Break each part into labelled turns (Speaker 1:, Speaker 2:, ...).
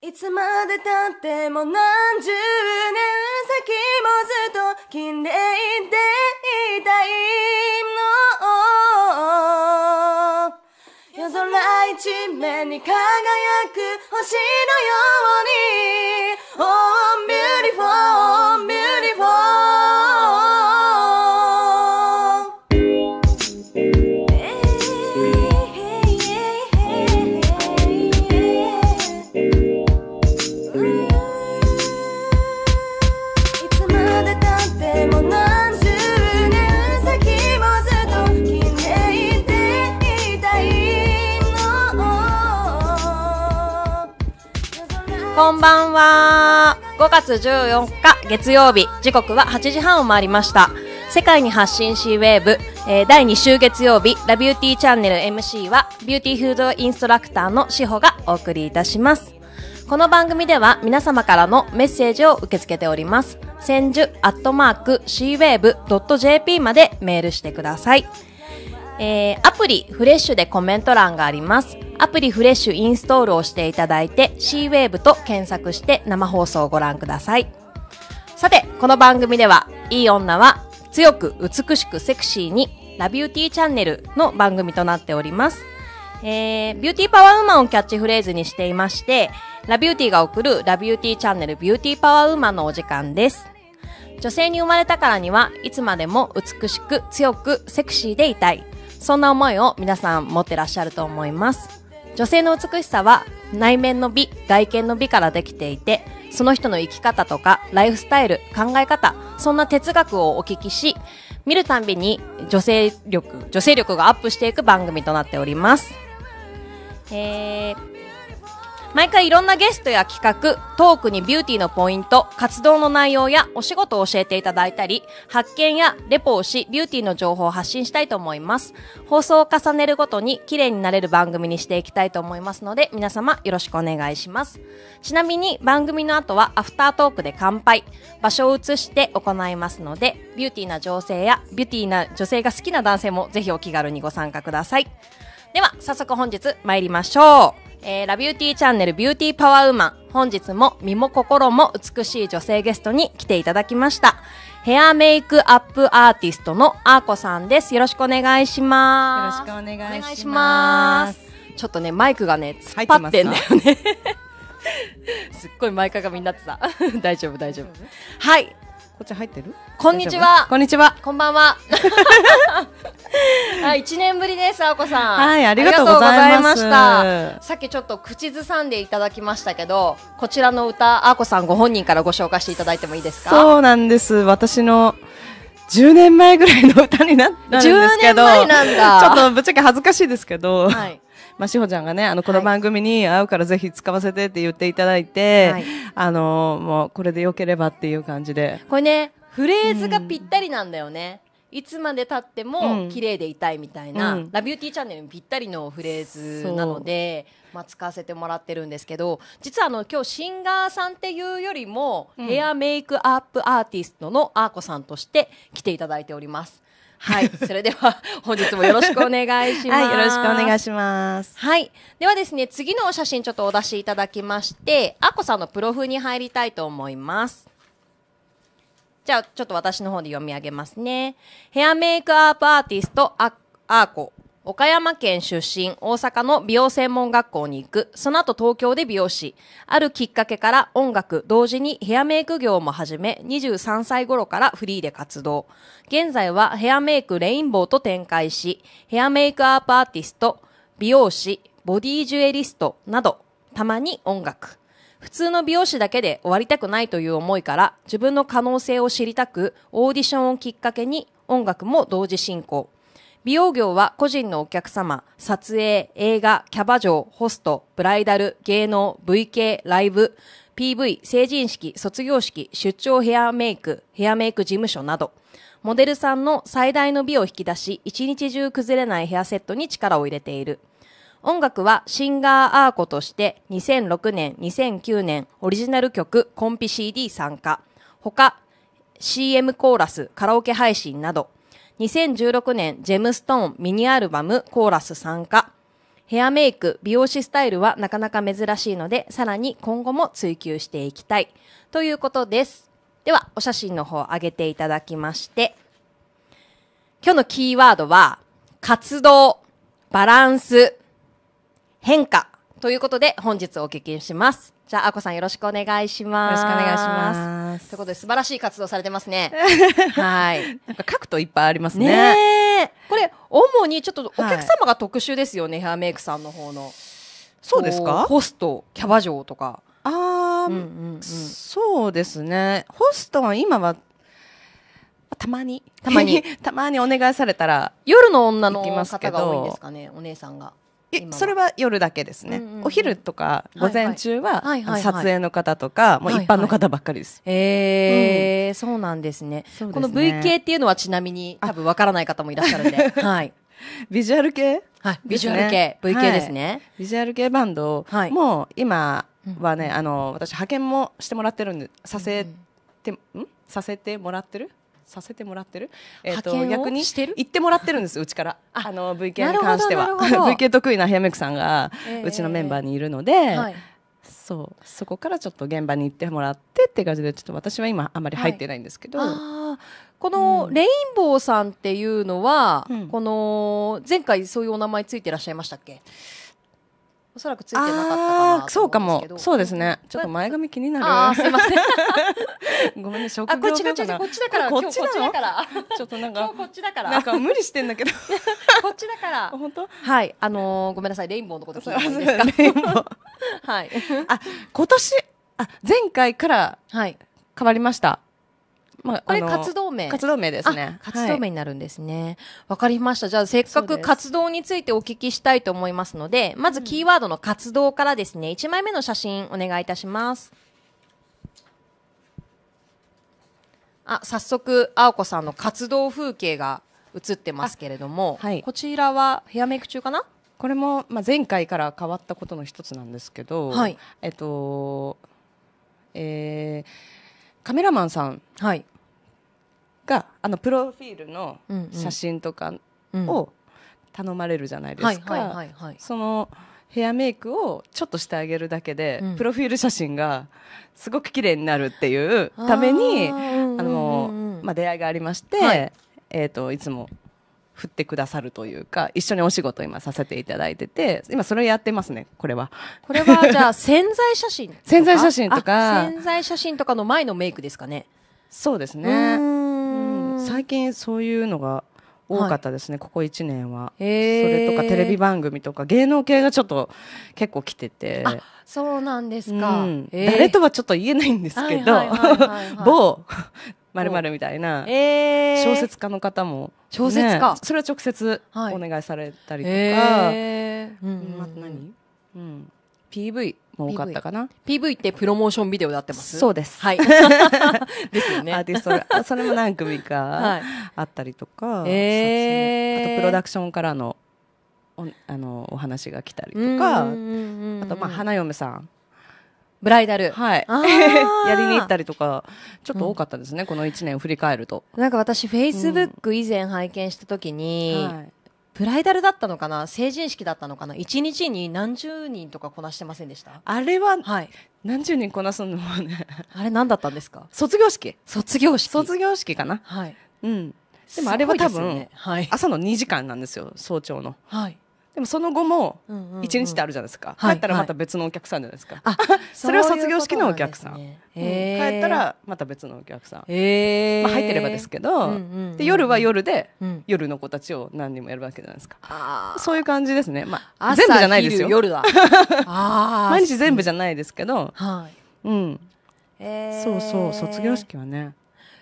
Speaker 1: いつまでたっても何十年先もずっと綺麗でいたいの夜空一面に輝く星のように Oh beautiful, beautiful
Speaker 2: こんばんは。5月14日月曜日、時刻は8時半を回りました。世界に発信しウェーブ、えー、第2週月曜日、ラビューティーチャンネル MC は、ビューティーフードインストラクターのしほがお送りいたします。この番組では皆様からのメッセージを受け付けております。千住アットマーク cwave.jp までメールしてください。えー、アプリフレッシュでコメント欄があります。アプリフレッシュインストールをしていただいて C-Wave と検索して生放送をご覧ください。さて、この番組ではいい女は強く美しくセクシーにラビューティーチャンネルの番組となっております。えー、ビューティーパワーウーマンをキャッチフレーズにしていまして、ラビューティーが送るラビューティーチャンネルビューティーパワーウーマンのお時間です。女性に生まれたからにはいつまでも美しく強くセクシーでいたい。そんな思いを皆さん持ってらっしゃると思います。女性の美しさは内面の美、外見の美からできていて、その人の生き方とかライフスタイル、考え方、そんな哲学をお聞きし、見るたんびに女性力、女性力がアップしていく番組となっております。えー毎回いろんなゲストや企画、トークにビューティーのポイント、活動の内容やお仕事を教えていただいたり、発見やレポをし、ビューティーの情報を発信したいと思います。放送を重ねるごとに綺麗になれる番組にしていきたいと思いますので、皆様よろしくお願いします。ちなみに番組の後はアフタートークで乾杯、場所を移して行いますので、ビューティーな女性やビューティーな女性が好きな男性もぜひお気軽にご参加ください。では、早速本日参りましょう。えー、ラビューティーチャンネルビューティーパワーウーマン。本日も身も心も美しい女性ゲストに来ていただきました。ヘアメイクアップアーティストのあーこさんです。よろしくお願いします。よろしくお願いします。ちょっとね、マイクがね、突っ張ってんだよ
Speaker 3: ね。
Speaker 2: すっごい前かがみになってた。大丈夫、大丈夫。はい。こっち入ってるこんにちは。こんにちは。こんばんは。はい、一年ぶりです、あこさん。はい、ありが
Speaker 3: とうございました。
Speaker 2: さっきちょっと口ずさんでいただきましたけど、こちらの歌、あこさんご本人からご紹介していただいてもいいです
Speaker 3: か。そうなんです。私の。10年前ぐらいの歌になったんですけど、ちょっとぶっちゃけ恥ずかしいですけど、はい、まあ、しほちゃんがね、あの、この番組に会うからぜひ使わせてって言っていただいて、はい、あの、もう、これでよければっていう感じで。
Speaker 2: これね、フレーズがぴったりなんだよね。いつまでたっても綺麗でいたいみたいな、うん、ラビューティーチャンネルにぴったりのフレーズなので、まあ、使わせてもらってるんですけど実はあの今日シンガーさんっていうよりも、うん、ヘアメイクアップアーティストのあーこさんとして来ていただいております。はい、それでは本日もよろしくお願いします。はい、よろしくお願いし
Speaker 3: ます。
Speaker 2: はい、ではですね次のお写真ちょっとお出しいただきましてあこさんのプロフに入りたいと思います。じゃあ、ちょっと私の方で読み上げますね。ヘアメイクアップアーティスト、アーコ。岡山県出身、大阪の美容専門学校に行く、その後東京で美容師。あるきっかけから音楽、同時にヘアメイク業も始め、23歳頃からフリーで活動。現在はヘアメイクレインボーと展開し、ヘアメイクアップアーティスト、美容師、ボディジュエリストなど、たまに音楽。普通の美容師だけで終わりたくないという思いから自分の可能性を知りたくオーディションをきっかけに音楽も同時進行美容業は個人のお客様、撮影、映画、キャバ嬢、ホスト、ブライダル、芸能、VK、ライブ、PV、成人式、卒業式、出張ヘアメイク、ヘアメイク事務所など、モデルさんの最大の美を引き出し、一日中崩れないヘアセットに力を入れている。音楽はシンガーアーコとして2006年、2009年オリジナル曲コンピ CD 参加、他 CM コーラス、カラオケ配信など、2016年ジェムストーンミニアルバムコーラス参加、ヘアメイク、美容師スタイルはなかなか珍しいので、さらに今後も追求していきたいということです。では、お写真の方上げていただきまして、今日のキーワードは、活動、バランス、変化ということで本日お聞きします。じゃあ、あこさんよろしくお願いします。よろしくお願いします。ということで、素晴らしい活動されてますね。
Speaker 3: はい。なんか書くといっぱいありますね。
Speaker 2: ねこれ、主にちょっとお客様が特殊ですよね、はい、ヘアメイクさんの方の。そうですか
Speaker 3: ホスト、キャバ嬢とか。ああ、うんうんうん、そうですね。ホストは今は
Speaker 2: たまに。たまに。
Speaker 3: たまにお願いされたら。夜の女の方が多いんですか
Speaker 2: ね、お姉さんが。
Speaker 3: えそれは夜だけですね、うんうん、お昼とか午前中は撮影の方とか、もう一般の方ばっかりです、
Speaker 2: はえ、いはい、そうなんですね、ね、この V 系
Speaker 3: っていうのはちなみに多分わからない方もいらっしゃるんで、はい、ビジュアル系、はい、ビジュアル系、ね、V 系ですね、はい、ビジュアル系バンド、もう今はねあの私派遣もしてもらってるんでさせて、うん、うん、させてもらってるさせてもらってる、えー、と逆に言ってもらってるんですうちからあの VK に関しては VK 得意なヘアメイクさんがうちのメンバーにいるので、そうそこからちょっと現場に行ってもらってって感じでちょっと私は今あんまり入ってないんですけど、
Speaker 1: はい、
Speaker 2: このレインボーさんっていうのは、うん、この前回そういうお名前ついてらっしゃいましたっけ、
Speaker 3: おそらくついてなかったかなそうかもそうですねちょっと前髪気になるあすいません ごめんね職業こっちこっちこっちだからこっちだから ちょっとなんかこっちだからなんか無理してんだけど こっちだから本当はいあのー、ごめんなさいレインボーのこと聞いてもいいですかはいあ今年あ前回から変わりました、はいまあ、これ活動
Speaker 2: 名活動名ですね活動名になるんですねわ、はい、かりましたじゃあせっかく活動についてお聞きしたいと思いますのでまずキーワードの活動からですね、うん、1枚目の写真お願いいたしますあ早速あおこさんの活動風景が映ってますけれども、はい、こちらはヘアメイク中
Speaker 3: かなこれも、まあ、前回から変わったことの一つなんですけど、はい、えっとえーカメラマンさんが、はい、あのプロフィールの写真とかを頼まれるじゃないですか。そのヘアメイクをちょっとしてあげるだけで、うん、プロフィール写真がすごく綺麗になるっていうためにあの、まあ、出会いがありまして、はい、えといつも振ってくださるというか一緒にお仕事今させていただいてて今それやってますねこれは
Speaker 2: これは じゃあ潜在写真潜在写真とか潜在写真とかの前のメイクですかねそうですね
Speaker 3: 最近そういうのが多かったですね、はい、ここ1年は、えそれとかテレビ番組とか芸能系がちょっと結構来てて
Speaker 1: そうなんですか、う
Speaker 2: ん、
Speaker 3: 誰とはちょっと言えないんですけど某まるまるみたいな小説家の方も、小説家、それは直接お願いされたりとか、うんあと何、うん、PV も多かったかな PV,
Speaker 2: ってプロモーションビデオでってますそうですはい
Speaker 3: ですよねアーティストそれも何組かあったりとか、えー、あとプロダクションからのおあのお話が来たりとかあとまあ花嫁さんブライダル。はい。やりに行ったりとか、ちょっと多かったですね、うん、この1年振り返ると。
Speaker 2: なんか私、フェイスブック以前拝見した時に、うんはい、ブライダルだったのかな成人式だったのかな一日に何十人とかこなしてませんでしたあれは、はい、何
Speaker 3: 十人こなすのもねあれ何だったんですか卒業式卒業式卒業式かなはい。うん。でもあれは多分、ねはい、朝の2時間なんですよ、早朝の。はい。でもその後も一日ってあるじゃないですか、帰ったらまた別のお客さんじゃないですか、それは卒業式のお客さん帰ったらまた別のお客さん、まあ、入ってればですけど、で夜は夜で、夜の子たちを何人もやるわけじゃないですかそういう感じですね、まあ、全部じゃないですよ夜だ 毎日全部じゃないですけど、はいうんえそうそう卒業式はね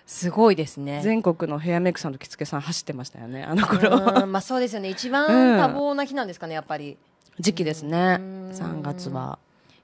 Speaker 3: すごいですね全国のヘアメイクさんと着付けさん走ってましたよねあの頃まあ
Speaker 2: そうですよね一番多忙な日なんですかねやっぱり
Speaker 3: 時期ですね三月は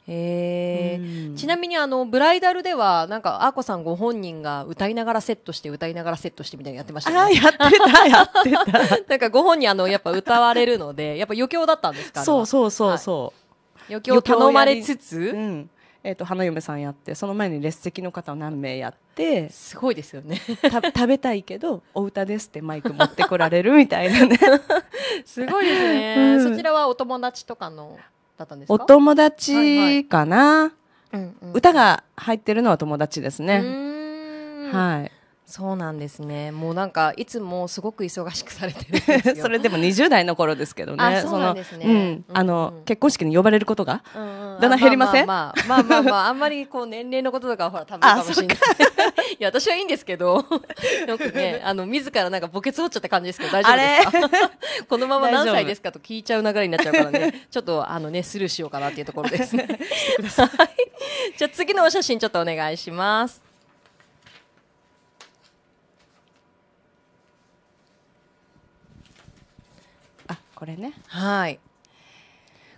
Speaker 3: えー、
Speaker 2: ちなみにあのブライダルではなんかあこさんご本人が歌いながらセットして歌いながらセッ
Speaker 3: トしてみたいなやってましたね。あ
Speaker 2: やってた やってた。なんかご本人あのやっぱ歌われるのでやっぱ
Speaker 3: 余興だったんですか。そうそうそうそう。はい、余興頼まれつつ、うん、えーと、花嫁さんやってその前に列席の方を何名やってすごいですよね 食べたいけどお歌ですってマイク持ってこられるみたいなね すごいですね、
Speaker 2: うん、そちらはお友達とかの
Speaker 3: だったんですかお友達かな、はいはい、歌が入ってるのは友達ですねはい
Speaker 2: そうなんですね。もうなんかいつもすごく忙しくされ
Speaker 3: てる それでも20代の頃ですけどね。そうなんですね。うんあの、うん、結婚式に呼ばれることが、う
Speaker 2: んうん、だんだん減りません。まあまあまあ、まあ、まあ、あんまりこう年齢のこととかほら多分かもしれない。いや私はいいんですけど、よくねあの自らなんか墓穴折っちゃった感じですけど大丈夫ですか？このまま何歳ですかと聞いちゃう流れになっちゃうからね。ちょっとあのねスルーしようかなっていうところですね。はい。じゃあ次のお写真ちょっとお願いします。
Speaker 3: これねはい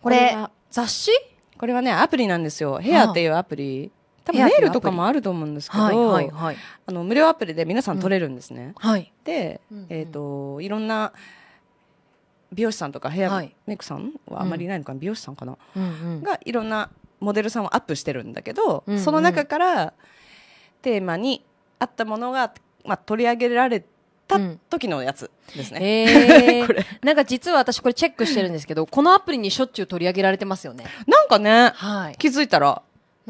Speaker 3: これこれ雑誌これはねアプリなんですよヘアっていうアプリ
Speaker 1: 多分メールとか
Speaker 3: もあると思うんですけど、はいはいはい、あの無料アプリで皆さん撮れるんですね、うん、はい、で、うんうん、えっ、ー、といろんな美容師さんとかヘア、メイクさんはあまりいないのかな、うん、美容師さんかな、うんうん、がいろんなモデルさんをアップしてるんだけど、うんうん、その中からテーマに合ったものが、まあ、取り上げられてた時のやつですね、うん、え ー、これなんか実は私これチェックしてるん
Speaker 2: ですけどこのアプリにしょっちゅう取り上げられてますよね
Speaker 3: なんかね、はい、気づいたら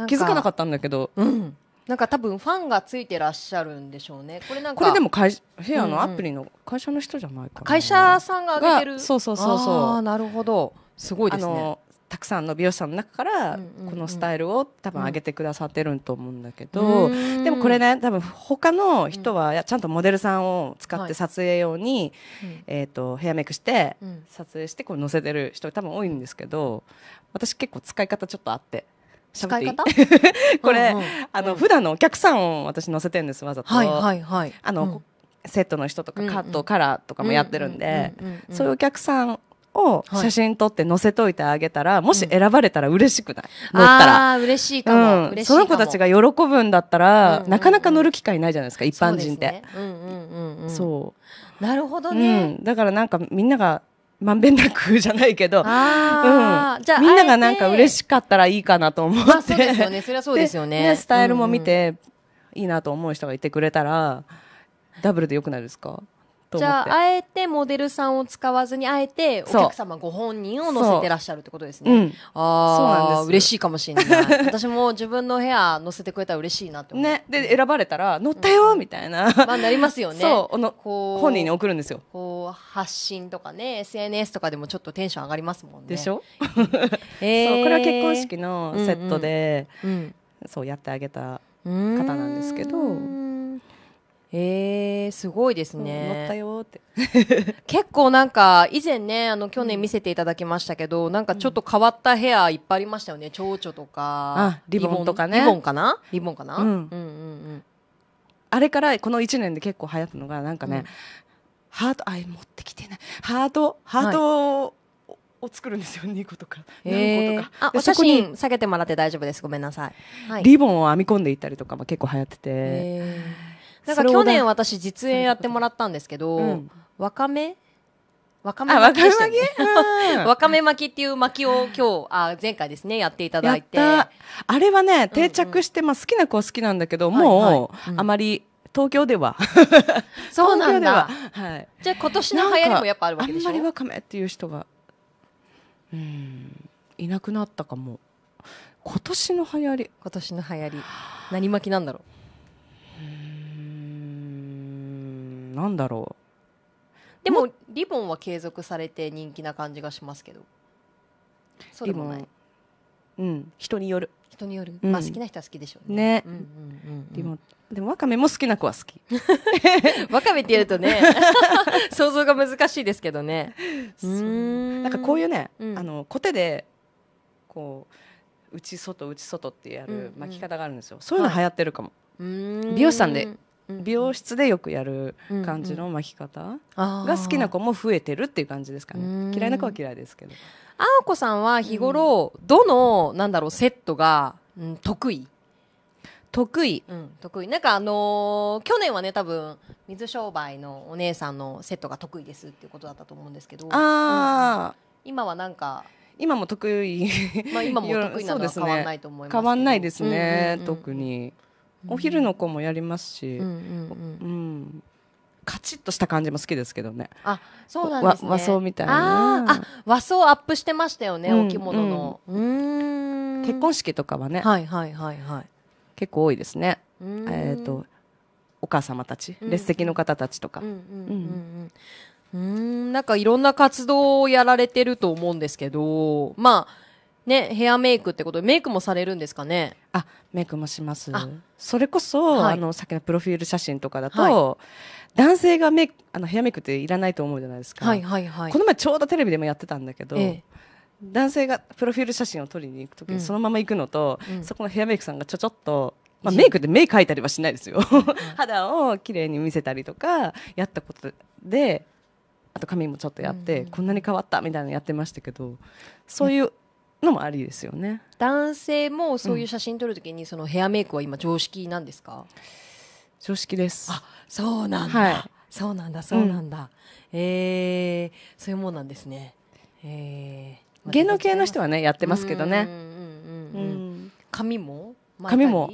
Speaker 3: 気づかなかったんだけどうん
Speaker 2: なんか多分ファンがついてらっしゃるんでしょうね。これなんかこれでも
Speaker 3: 会ヘのアプリの会社の人じゃないかな、うんうん、会社さんが上げてる。そうそうそうそう。なるほど。すごいですね。たくさんの美容師さんの中からこのスタイルを多分上げてくださってると思うんだけど、でもこれね多分他の人はちゃんとモデルさんを使って撮影用に、えー、とヘアメイクして撮影してこう載せてる人多分多いんですけど私結構使い方ちょっとあって。使い方 これ、うんうん、あの、うん、普段のお客さんを私載せてるんですわざと。はいはいはい、あの、うん、セットの人とかカット、カラーとかもやってるんで、そういうお客さんを写真撮って載せといてあげたら、はい、もし選ばれたら嬉しくない、うん、乗ったらあ
Speaker 2: 嬉しいかも,、
Speaker 3: うん、その子たちが喜ぶんだったら、うんうんうん、なかなか乗る機会ないじゃないですか一般人って、ね
Speaker 1: うん
Speaker 3: うん、そうなるほどね、だからなんかみんながまんべんなくじゃないけど、うん、じゃあみんながなんか嬉しかったらいいかなと思って、まあ、そうですよねそれ
Speaker 2: はそうですよね、ね、スタイルも見て、
Speaker 3: いいなと思う人がいてくれたらダブルでよくないですかと思って。じゃあ、あ
Speaker 2: えてモデルさんを使わずに、あえてお客様ご本人を載せてらっしゃるってことですね。うん、
Speaker 3: ああ、嬉しいかもしれ
Speaker 2: ない。私も自分の部屋載せてくれたら嬉しいなって思う。ね。で、選ばれたら、乗ったよ、みたいな。まあ、なりますよね。そう。
Speaker 3: のこう本人に送るんですよ。
Speaker 2: こう、発信とかね、SNS とかでもちょっとテンション上
Speaker 3: がりますもんね。でしょえー、そう、これは結婚式のセットで、うんうん、そうやってあげた方なんですけど。えー、すごいですね、乗ったよって
Speaker 2: 結構なんか以前ねあの去年見せていただきましたけど、うん、なんかちょっと変わったヘアいっぱいありましたよね蝶々とかリボンとか
Speaker 3: ねリボンかなリボンかな、うん、うんうん
Speaker 1: うん
Speaker 3: あれからこの1年で結構流行ったのがなんかね、うん、ハートあ持ってきてないハートハート、はいを作るんですよ2個とか何個とか、えー、あお写真下げても
Speaker 2: らって大丈夫ですごめんな
Speaker 3: さい、はい、リボンを編み込んでいったりとかも結構流行ってて、えー
Speaker 2: なんか去年私実演やってもらったんですけど、わかめわかめ巻きでしたね。わかめ巻きっていう巻きを今日、あ、前回ですね、やっていただいて。あ
Speaker 3: れはね、定着して、まあ好きな子は好きなんだけど、もう、あまり、東京では。そうなんだ。はい。じゃあ今年の流行りもやっぱあるわけでしょあんまりわかめっていう人が、うん、いなくなったかも。今年の流行り。今
Speaker 2: 年の流行り。何巻きなんだろう。
Speaker 3: なんだろ
Speaker 2: うでもリボンは継続されて人気な感じがしますけどそうでもない
Speaker 3: うん人による人による、うんまあ好きな人は好きでしょうねねでもわかめも好きな子は好き
Speaker 2: わかめって言うとね 想像が難しいですけどねそ
Speaker 3: なんかこういうね、うんあのコテでこう内外内外ってやる巻き方があるんですよ、そういうの流行ってるかも美容師さんで美容室でよくやる感じの巻き方が好きな子も増えてるっていう感じですかね嫌いな子は嫌いですけどあおこさんは日頃、どのなんだろうセットが、うん、得意
Speaker 2: 得意、うん、得意なんかあのー、去年はね多分水商売のお姉さんのセットが得意ですっていうことだったと思うんですけどあ、うん、今はなんか
Speaker 3: 今も得意 まあ今も得意なのは変わんないと思います変わんないですね、特にお昼の子もやりますし、うんうん、カチッとした感じも好きですけどねあ
Speaker 2: そうなんですね和装みたいなあ和装アップしてましたよね、お着物の
Speaker 3: 結婚式とかはねはいはいはいはい結構多いですねえっ、ー、とお母様たち、列席の方たちとか
Speaker 2: うんなんかいろんな活動をやられてると思うんで
Speaker 3: すけど
Speaker 2: まあね、ヘアメイクってことで、メイクもされるんですかねあ、
Speaker 3: メイクもします。それこそ、はい、あの、さっきのプロフィール写真とかだと、はい、男性がメイク、あの、ヘアメイクっていらないと思うじゃないですか。はいはいはい。この前ちょうどテレビでもやってたんだけど、ええ男性がプロフィール写真を撮りに行く時にそのまま行くのと、うん、そこのヘアメイクさんがちょちょっと、まあ、メイクで目描いたりはしないですよ 肌を綺麗に見せたりとかやったことであと髪もちょっとやって、うん、こんなに変わったみたいなのやってましたけどそういうのもありですよね
Speaker 2: 男性もそういう写真撮るときにそのヘアメイクは今常識なんですか、常識ですあそうなんだ、はい、
Speaker 3: そうなんだそうなんだ、
Speaker 2: うん、えー、そういうもんなんですねえ
Speaker 3: ー、芸能系の人はねやってますけどねうううんんん、髪
Speaker 2: も髪も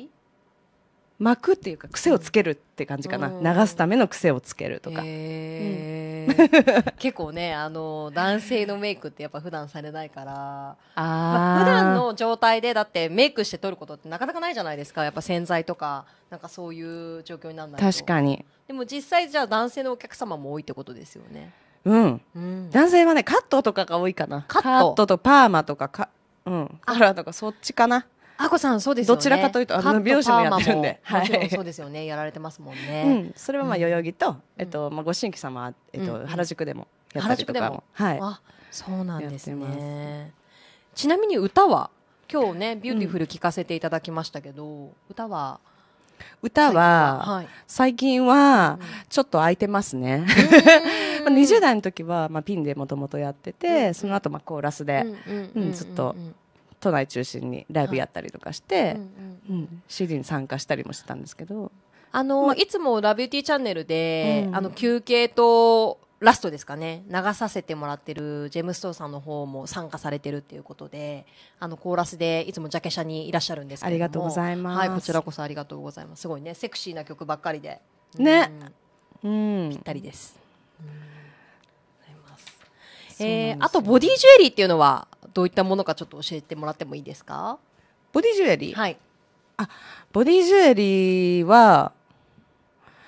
Speaker 3: 巻くっていうか癖をつけるって感じかな、うん、流すための癖をつけるとか、うん、
Speaker 2: 結構ねあの男性のメイクってやっぱ普段されないから
Speaker 3: あ、まあ、普段の
Speaker 2: 状態でだってメイクして撮ることってなかなかないじゃないですかやっぱ洗剤とかなんかそういう状況になんない確かにでも実際じゃあ男性のお客様も多いってことですよね
Speaker 3: うん、うん、男性はねカットとかが多いかなカットとパーマとかかうん
Speaker 2: カラーとかそっちかなあこさんそうです、ね、どちらかというとあの美容師もやってるんで、はい、そうですよねやられてますもんね。うん、それはまあ代
Speaker 3: 々木と、うん、えっとまあご新規様えっと、原宿でも原宿でもは
Speaker 2: い。あそうなんですね。ちなみに歌は今日ねビューティフル聞かせていただきましたけど、歌は
Speaker 3: 歌は最近は,、ちょっと空いてますね。まあ20代の時はまあピンでもともとやってて、その後まあコーラスで、うんずっと都内中心にライブやったりとかして、うん、うんうん、CD に参加したりもしてたんですけど。
Speaker 2: あの、ま、いつも「ラビューティーチャンネルで」あの休憩とラストですかね流させてもらってるジェームストーさんの方も参加されてるっていうことであのコーラスでいつもジャケ写にいらっしゃるんですけどありがとうございます、はい、こちらこそありがとうございますすごいねセクシーな曲ばっかりで
Speaker 3: ね、うん、ぴったりで
Speaker 2: す、うん、えー、あとボディジュエリーっていうのはどういったものかちょっと教えてもらってもいいですかボディジュエリーはい
Speaker 3: あボディジュエリーは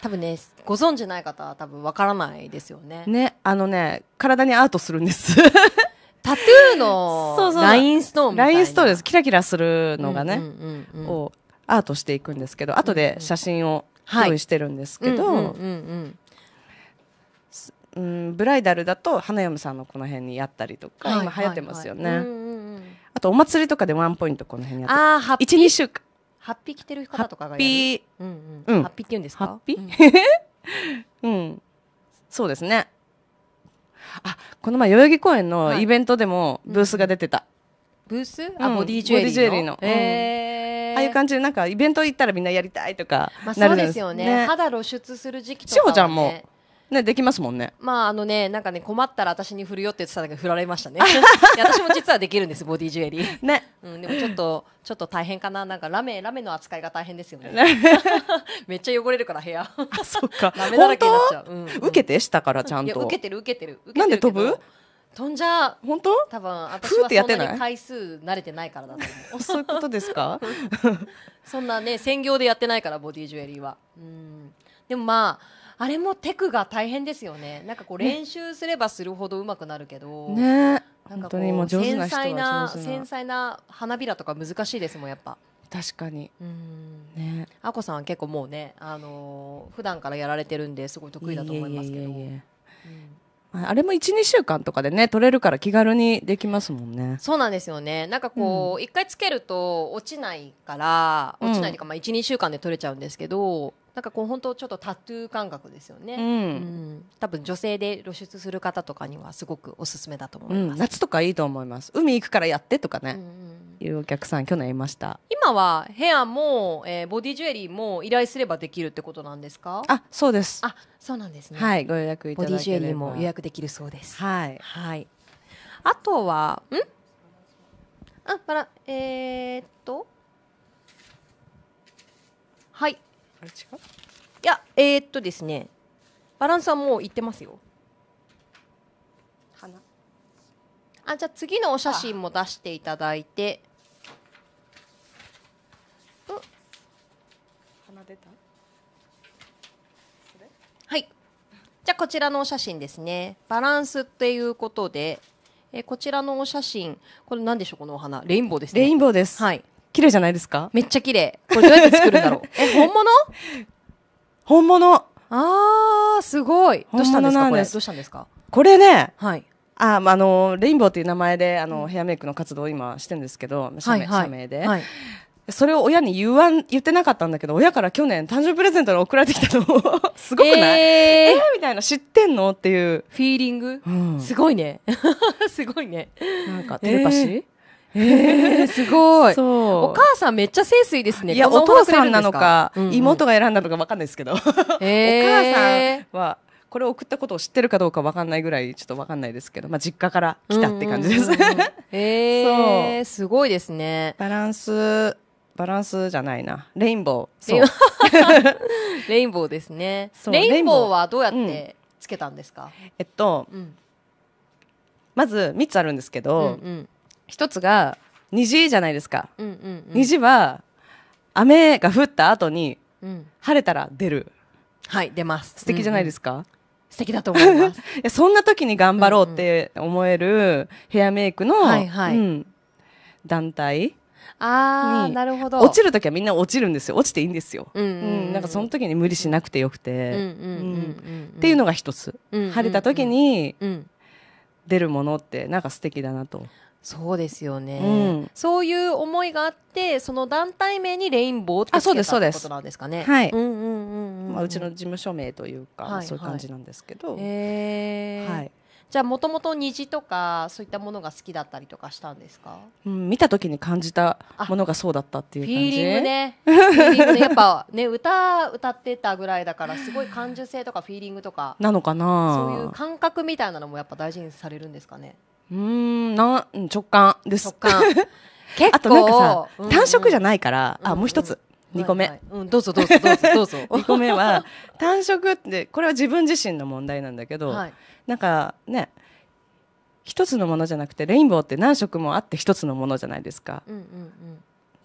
Speaker 3: 多分ね
Speaker 2: ご存じない方は多分わからないですよね
Speaker 3: ねあのね体にアートするんです
Speaker 2: タト
Speaker 1: ゥーの ライ
Speaker 3: ンストーンラインストーンですキラキラするのがね、うんうんうんうん、をアートしていくんですけど後で写真を用意してるんですけど、うんうんうんう
Speaker 1: ん、
Speaker 3: うん、ブライダルだと花嫁さんのこの辺にやったりとか、はい、今流行ってますよね、はいはいうんうん、あとお祭りとかでワンポイントこの辺にあって12週間ハッピー着てる方とかがやるハッピー、うんうんうん、ハッピーって言うんですかハッピー、うん、うん、そうですねあこの前代々木公園のイベントでもブースが出てた、はいうん、ブースあ、うん、ボディジュエリーのああいう感じでなんかイベント行ったらみんなやりたいとか、なるんですよね、
Speaker 2: 肌露出する時期とか、ね、しほちゃんも
Speaker 3: ねできますもんね
Speaker 2: まああのねなんかね困ったら私に振るよって言ってたんだけど振られましたね 私も実はできるんですボディジュエリー ね、うん、でもちょっとちょっと大変かななんかラメラメの扱いが大変ですよね めっちゃ汚れるから部屋あそっか
Speaker 3: ラメだらけになっちゃう、うん、うん、受けて下からちゃんと受けてる受けてるなんで飛ぶ
Speaker 2: 飛んじゃ本当多分私はそんなに回数慣れてないからだと
Speaker 3: 思うそういうことですか
Speaker 2: そんなね専業でやってないからボディジュエリーはうんでもまああれもテクが大変ですよねなんかこう練習すればするほどうまくなるけど
Speaker 1: ねなんか
Speaker 2: もう繊細な繊細な花びらとか難しいですもんやっぱ
Speaker 3: 確かにうん
Speaker 1: ね
Speaker 2: あこさんは結構もうねあのー、普段からやられてるんですごい得意だ
Speaker 3: と思いますけどあれも12週間とかでね取れるから気軽にできますもんねそ
Speaker 2: うなんですよねなんかこう一、うん、回つけると落ちないから落ちないというか、うん、まあ12週間で取れちゃうんですけどなんかこう本当ちょっとタトゥー感覚ですよね、うん、うん、多分女性で露出する方とかにはすごくおすすめだと思います、うん、夏
Speaker 3: とかいいと思います海行くからやってとかね、うんうん、いうお客さん去年いました
Speaker 2: 今はヘアも、えー、ボディジュエリーも依頼すればできるってことなんですか
Speaker 3: あそうですあ
Speaker 2: そうなんで
Speaker 1: すねはいご予約いただけボディジュエリーも予約
Speaker 2: できるそうですはい、はい、あとはんあバラえー、っとはいあれ違ういやえー、っとですねバランスはもういってますよ花あじゃあ次のお写真も出していただいて
Speaker 3: うん出た
Speaker 2: はいじゃあこちらのお写真ですねバランスっていうことでえこちらのお写真これ何でしょうこのお花レインボーですねレインボーですはい綺麗じゃないですかめっちゃ綺麗
Speaker 3: これどうやって作るんだろう え本物
Speaker 2: 本物あーすごいどうしたんですかこれどうしたんですか
Speaker 3: これね、はい、ああのレインボーという名前であの、ヘアメイクの活動を今してるんですけど社名はいはい、社名で、はい、それを親に言わん言ってなかったんだけど親から去年誕生日プレゼントに送られてきたの すごくないえー、えー、みたいな知ってんのっていうフィーリング、うん、すごいね
Speaker 2: すごいね
Speaker 3: なんかテレパシー、えーえー、すごい。お
Speaker 2: 母さんめっちゃ清水ですね。いや、お父さんなのか、うんうん、
Speaker 3: 妹が選んだのかわかんないですけど。えー、お母さんは、これを送ったことを知ってるかどうかわかんないぐらい、ちょっとわかんないですけど、まあ実家から来たって感じです。ううえ すごいですね。バランス、バランスじゃないな。レインボー。そう。レインボー ですね。レインボ
Speaker 2: ーはどうやってつけたんですか、うん、
Speaker 3: えっと、うん、まず3つあるんですけど、うんうん一つが虹じゃないですか、うんうんうん、虹は雨が降った後に晴れたら出る、はい出ます素敵じゃないですか、うんうん素敵だと思います そんな時に頑張ろうって思えるヘアメイクの、はいはいうん、団体
Speaker 2: あなるほど落ちる
Speaker 3: 時はみんな落ちるんですよ落ちていいんですよ、うん、うん、なんかその時に無理しなくてよくてっていうのが一つ、うんうんうん、晴れた時に出るものってなんか素敵だなと
Speaker 2: そうですよね、うん、そういう思いがあってその団体名にレイン
Speaker 3: ボーってつけたってことなんですかねはい、うんうんう
Speaker 2: んうんまあ、う
Speaker 3: ちの事務所名というか、はいはい、そういう感じなんですけど、
Speaker 2: えー、はいじゃあもともと虹とかそういったものが好きだったりとかしたんですか、
Speaker 3: うん、見た時に感じたものがそうだったっていう感じフィーリングね
Speaker 2: フィーリングねやっぱね歌歌ってたぐらいだからすごい感受性とかフィーリングとか
Speaker 3: なのかなそういう
Speaker 2: 感覚みたいなのもやっぱ大事にされるんですかね
Speaker 3: うんな直感です。直感結構 あとなんかさ、うんうん、単色じゃないから、あもう一つ、うんうん、2個目、はいはい、うん、どうぞどうぞどうぞ2 個目は単色ってこれは自分自身の問題なんだけど、はい、なんかね一つのものじゃなくてレインボーって何色もあって一つのものじゃないですか、うんうんうん、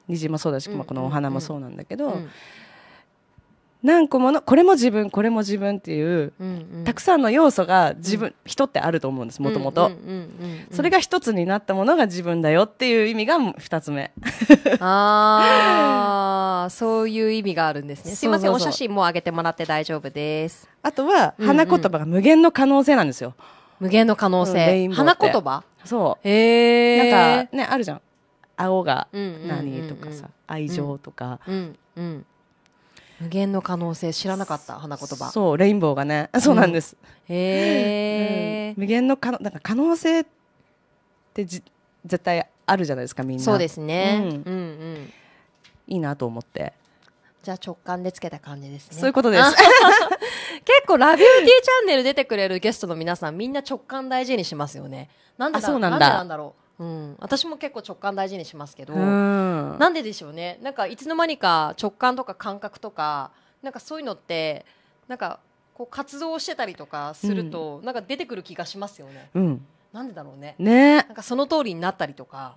Speaker 3: 虹もそうだし、まあ、このお花もそうなんだけど、うんうん何個ものこれも自分これも自分っていう、うんうん、たくさんの要素が自分、うん、人ってあると思うんですもともとそれが一つになったものが自分だよっていう意味が二つ目
Speaker 2: ああそういう意味があるんですねすいませんお写真も上げてもらって大丈夫です
Speaker 3: あとは花言葉が無限の可能性なんですよ、うんうん、無限の可能性、花言葉そうへえなんかねあるじゃん青が何とかさ、愛情とか、うんうん無限の可能性知らなかった花言葉そうレインボーがね そうなんです、うん、へえうん、無限の可能なんか可能性ってじ絶対あるじゃないですかみんなそうですね、うん、うんうんいいなと思って
Speaker 2: じゃあ直感でつけた感じですねそういうことです結構ラビューティーチャンネル出てくれるゲストの皆さんみんな直感大事にしますよねなんでだそうだなんだろううん、私も結構直感大事にしますけど、うん、なんででしょうねなんかいつの間にか直感とか感覚とかなんかそういうのってなんかこう活動してたりとかすると、うん、なんか出てくる気がしますよね。うん、なんでだろうねねなんかその通りになったりとか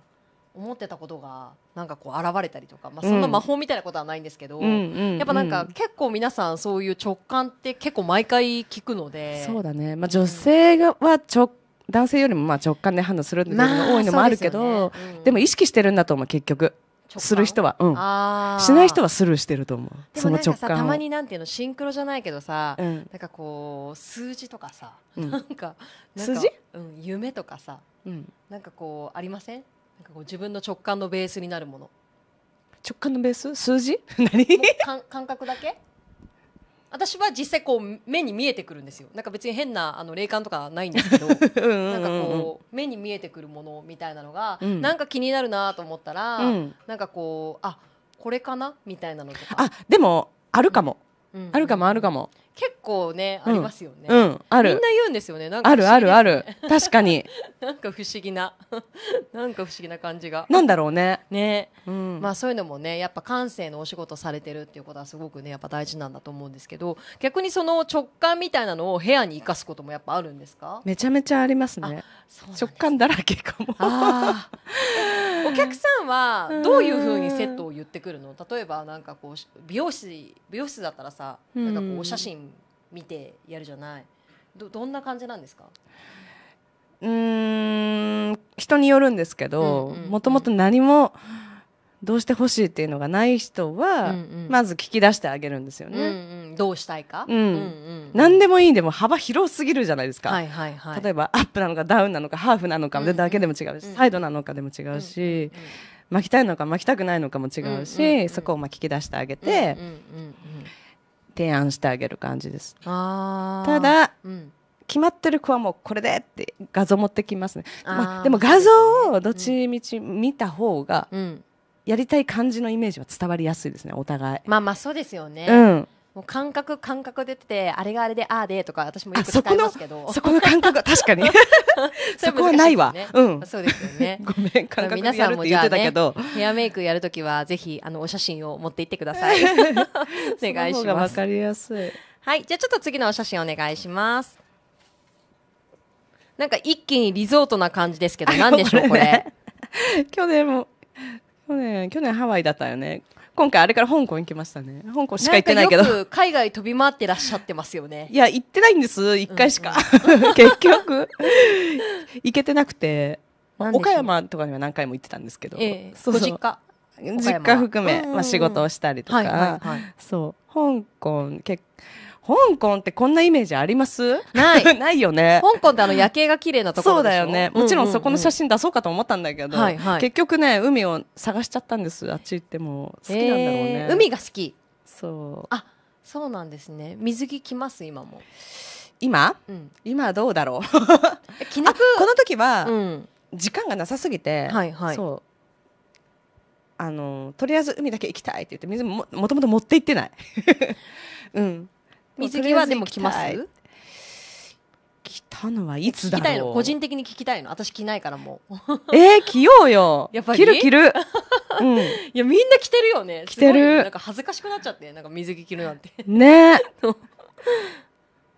Speaker 2: 思ってたことがなんかこう現れたりとか、まあ、そんな魔法みたいなことはないんですけど、うん、やっぱなんか結構皆さんそういう直感って結構毎回聞くの
Speaker 3: でそうだね、まあ、女性は直男性よりもまあ直感で判断するっていうのが多いのもあるけど、まあでねうん、でも意識してるんだと思う結局。する人は、うん、しない人はスルーしてると思うその直感たまに
Speaker 2: なんていうのシンクロじゃないけどさ、うん、なんかこう数字とかさ、うん、なんか数字、うん、夢とかさ、うん、なんかこうありませんなんかこう自分の直感のベースになるもの
Speaker 3: 直感のベース数字
Speaker 1: 何
Speaker 2: 感感覚だけ私は実際こう目に見えてくるんですよなんか別に変なあの霊感とかないんですけど
Speaker 1: なんかこ
Speaker 2: う目に見えてくるものみたいなのが、うん、なんか気になるなと思ったら、うん、なんかこうあこれかなみたいなのとかあ
Speaker 3: でもあるかも、うんあるかもあるかも
Speaker 2: 結構ねありますよね、うん、うん、あるみんな言うんですよね、ね、あるあるある確かになんか不思議な なんか不思議な感じがなんだろうねね、うん、まあそういうのもねやっぱ感性のお仕事されてるっていうことはすごくねやっぱ大事なんだと思うんですけど逆にその直感みたいなのを部屋に生かすこともやっぱあるんですか
Speaker 3: めちゃめちゃありますね、ね、直感だらけかも
Speaker 2: お客さんはどういうふうにセットを言ってくるの例えばなんかこう美容師美容室だったらさなんかこうお写真見てやるじゃないどどんな感じなんですか
Speaker 3: うん人によるんですけどもともと何もどうしてほしいっていうのがない人は、まず聞き出してあげるんですよね。うんう
Speaker 2: んどうしたいか、うんうんうん、
Speaker 3: 何でもいいでも幅広すぎるじゃないですか、はいはいはい、例えばアップなのかダウンなのかハーフなのかだけでも違うし、サイドなのかでも違うし、巻きたいのか巻きたくないのかも違うし、うんうんそこをまあ聞き出してあげて、うんうんうん提案してあげる感じです。ただ、うん決まってる子はもうこれでって画像持ってきますね、まあ、でも画像をどっちみち見た方がやりたい感じのイメージは伝わりやすいですねお互いまあ
Speaker 2: まあそうですよね、うん、もう感覚感覚出ってあれがあれでああでとか私も
Speaker 3: よく使いますけどそこの感覚は 確かに そこはないわ、うんそ
Speaker 2: うですよね ごめん感覚でやるって言ってたけど、ね、ヘアメイクやるときはぜひあのお写真を持っていってください
Speaker 3: お願いしますわかりやすい
Speaker 2: はいじゃあちょっと次のお写真お願いしますなんか一気にリゾートな感じですけどなんでしょうこれ
Speaker 3: 去年も去年去年ハワイだったよね今回あれから香港行きましたね香港しか行ってないけど
Speaker 2: 海外飛び回ってらっしゃってますよね
Speaker 3: いや行ってないんです一回しか、うんうん、結局行けてなくて岡山とかには何回も行ってたんですけど、ええ、そうそう実家含め、まあ、仕事をしたりとか、はいはいはい、そう香港結構香港ってこんなイメージありますない。ないよね。香港ってあの夜景が綺麗なところそうだよね。もちろんそこの写真出そうかと思ったんだけど、はいはい、結局ね、海を探しちゃったんです。あっち行っても好きなんだろうね。えー、海が好き。そう。あ、
Speaker 2: そうなんですね。水着着ます今も。
Speaker 3: 今、うん、今どうだろう気なくこの時は、うん、時間がなさすぎて、はいはい、そうあのとりあえず海だけ行きたいって言って水ももともと持って行ってない、うん、水着はでも着ます着たのはいつだろう個人
Speaker 2: 的に聞きたいの私着ないからもう
Speaker 3: えー、着ようよやっぱり着る着る、うん、い
Speaker 2: やみんな着てるよね着てる、なんか恥ずかしくなっちゃってなんか水着着るなんて
Speaker 3: ね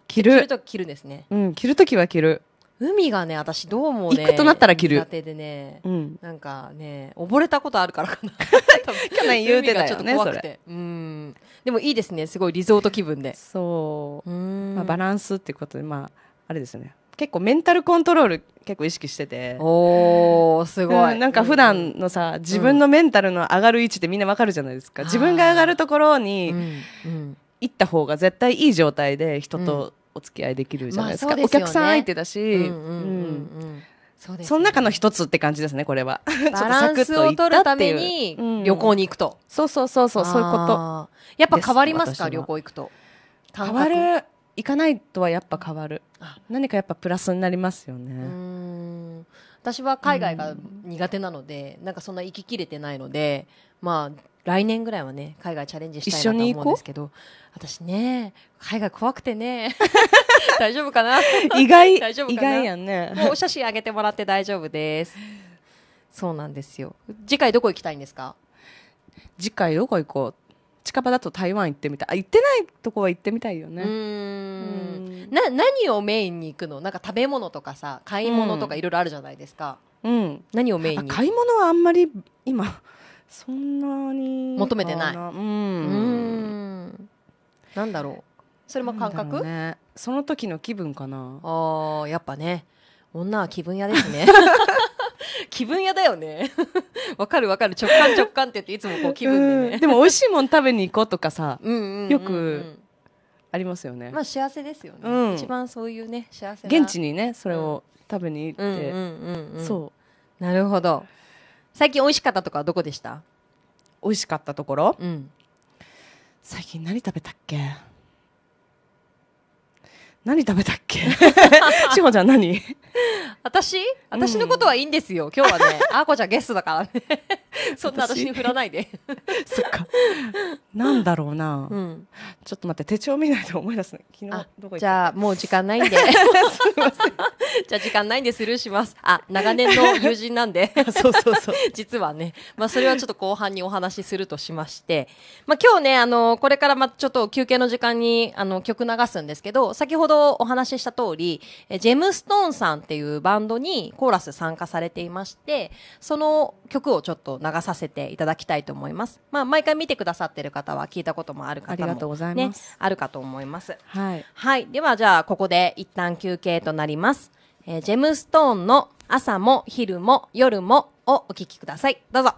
Speaker 3: 着る 着ると
Speaker 2: 着るですねうん着るときは着る海がね私どうもね行くとなったら着る苦手でね、うん、なんかね溺れたことあるからかな 去年言うてたよねそれ
Speaker 3: うんでもいいですねすごいリゾート気分でそうまあ、バランスっていうことでまああれですね結構メンタルコントロール結構意識してて
Speaker 2: おー
Speaker 3: すごい、うん、なんか普段のさ、うん、自分のメンタルの上がる位置ってみんなわかるじゃないですか、うん、自分が上がるところに行った方が絶対いい状態で人とお付き合いできるじゃないですか、まあですね、お客さん相手だし。そね、その中の一つって感じですね、これは。バランスを取るために旅行に行くと。うん、そうそうそうそう、そういうこと。やっぱ変わりますか、旅行行くと。変わる。行かないとはやっぱ変わる。何かやっぱプラスになりますよね。
Speaker 2: 私は海外が苦手なので、うん、なんかそんな行ききれてないので、まあ、来年ぐらいはね海外チャレンジしたいなと思うんですけど私ね海外怖くてね 大丈夫かな 意外大丈夫意外やんねもうお写真あげてもらって大丈夫です
Speaker 3: そうなんですよ
Speaker 2: 次回どこ行きたいんですか
Speaker 3: 次回どこ行こう近場だと台湾行ってみたいあ行ってないとこは行ってみたいよねうん
Speaker 2: な何をメインに行くのなんか食べ物とかさ買い物とかいろいろあるじゃないですか、うん、何
Speaker 3: をメインに買い物はあんまり今そんなに求めてないうんなんだろうそれも感覚、ね、その時の
Speaker 2: 気分かなあやっぱね女は気分屋ですね 気分屋だよねわかるわかる直感直感って言っていつもこう気分でねでも
Speaker 3: 美味しいもん食べに行こうとかさよくありますよねまあ
Speaker 2: 幸せですよね、うん、一番そういうね幸せ現地
Speaker 3: にねそれを食べに行って、そうなる
Speaker 2: ほど最近美味しかったとこはどこでした美味しかったところ、うん、
Speaker 3: 最近何食べたっけ何食べたっけ 志ほちゃん何
Speaker 2: 私私のことはいいんですよ、うん、今日はね あーこちゃんゲストだからね そんな私に振らないで そっか
Speaker 3: なんだろうな、うん、ちょっと待って手帳見ないと思い出すね昨日どこじゃあもう時間ないんで じ
Speaker 2: ゃあ時間ないんでスルーしますあ長年の友人なんでそうそうそう実はねまあそれはちょっと後半にお話しするとしましてまあ今日ねあのこれからまちょっと休憩の時間にあの曲流すんですけど先ほどお話しした通りジェムストーンさんっていうバンドにコーラス参加されていましてその曲をちょっと流させていただきたいと思います。まあ、毎回見てくださってる方は聞いたこともある方も、ね、ありがとうございます。あるかと思います。はい。はい。では、じゃあ、ここで一旦休憩となります。えー、ジェムストーンの朝も昼も夜もをお聞きください。どうぞ。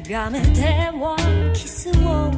Speaker 1: 眺めてはキスを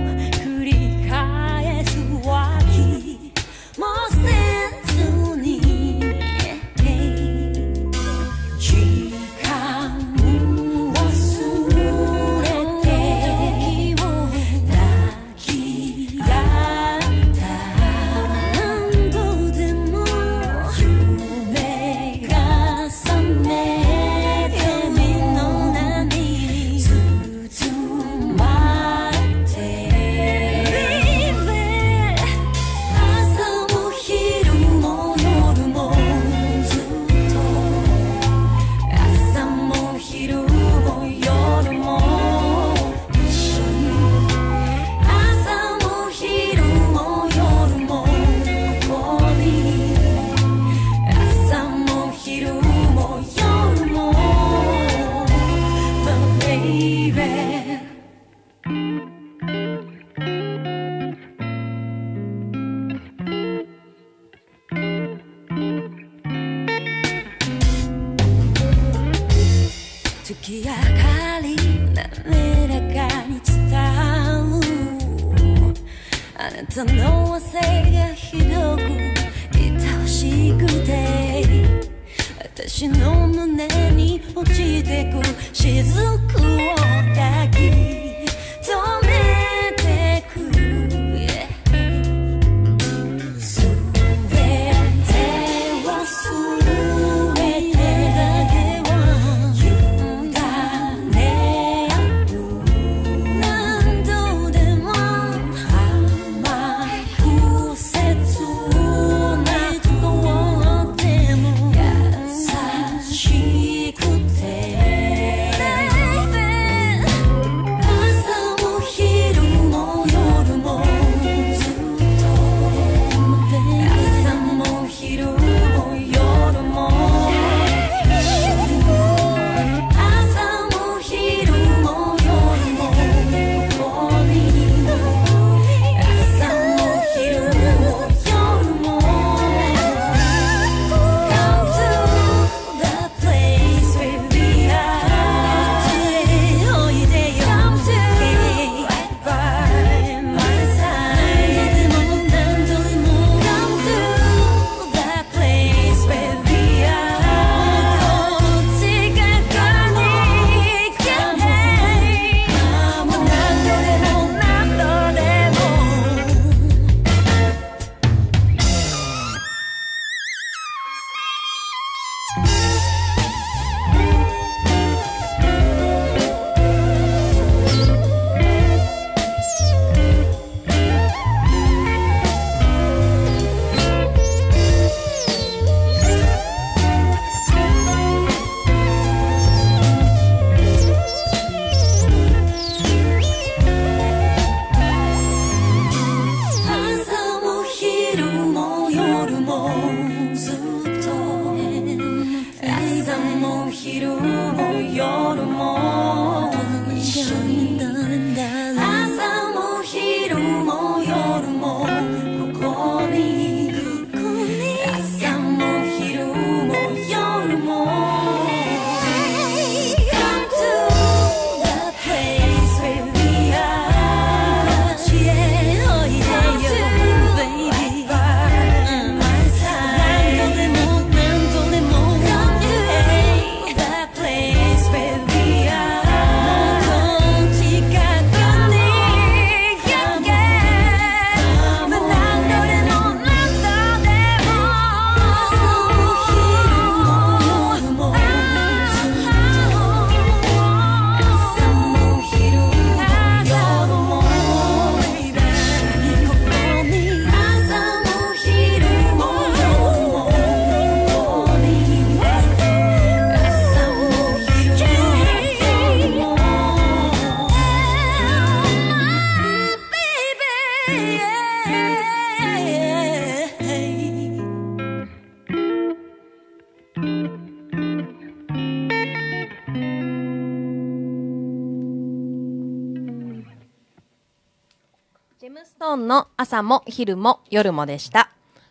Speaker 2: ムストーンの朝も昼も夜もでした。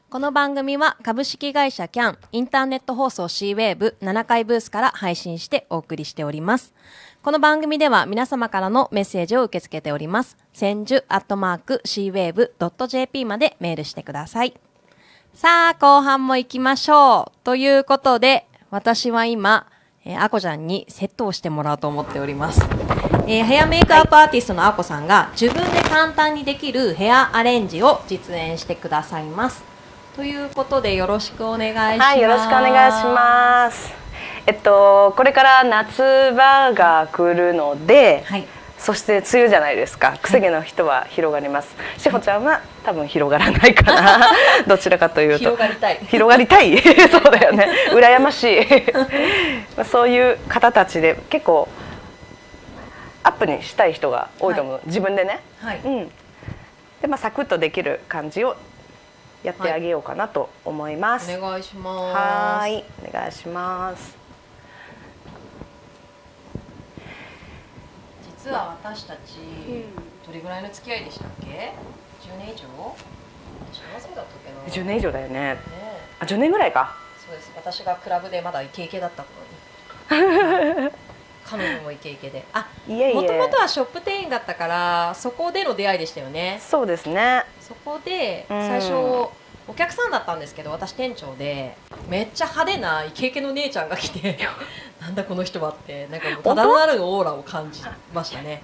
Speaker 2: この番組は株式会社キャンインターネット放送 C-Wave7 回ブースから配信してお送りしております。この番組では皆様からのメッセージを受け付けております。千住アットマーク C-Wave.jp までメールしてください。さあ、後半も行きましょう。ということで、私は今、えー、あこちゃんにセットをしてもらおうと思っております。えー、ヘアメイクアップアーティストのあこさんが自分で簡単にできるヘアアレンジを実演してくださいます
Speaker 3: ということでよろしくお願いしますはいよろしくお願いしますえっとこれから夏場が来るので、はい、そして梅雨じゃないですかくせ毛の人は広がります、はい、しほちゃんは多分広がらないかな どちらかというと広がりたい広がりたい そうだよね羨ましい そういう方たちで結構アップにしたい人が多いと思う、はい、自分でね、はい、うん、でまあサクッとできる感じをやってあげようかなと思います、はい、お願いしますはいお願いします
Speaker 2: 実は私たち、どれぐらいの付き合いでしたっけ1年以上私
Speaker 3: 年以上だよね、ね、あ1年ぐらいか
Speaker 2: そうです私がクラブでまだイケイケだった頃に 彼女もイケイケであもともとはショップ店員だったからそこでの出会いでしたよねそうですねそこで最初、お客さんだったんですけど私店長でめっちゃ派手なイケイケの姉ちゃんが来て なんだこの人はってなんかただなるオーラを感じましたね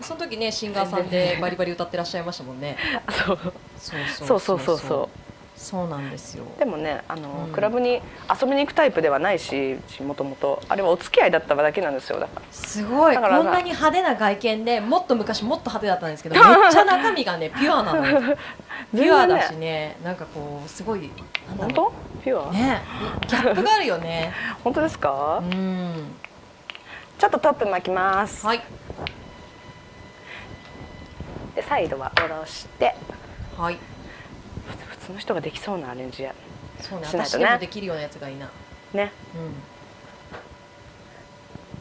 Speaker 2: その時ねシンガーさんでバリバリ歌ってらっしゃいましたもんね そう
Speaker 3: そうそうそうそうそうそうなんですよでもねあの、うん、クラブに遊びに行くタイプではないしもともとあれはお付き合いだっただけなんですよだからすごいこんなに
Speaker 2: 派手な外見でもっと昔もっと派手だったんですけど めっちゃ中身がねピュアなのよ ピュアだしね、ね、なんかこうすごい本当
Speaker 3: ピュアねギャップがあるよね 本当ですかうんちょっとトップ巻きますはいでサイドは下ろしてはいその人ができそうなアレンジやそうね私でもで
Speaker 2: きるようなやつがいいな
Speaker 3: ね、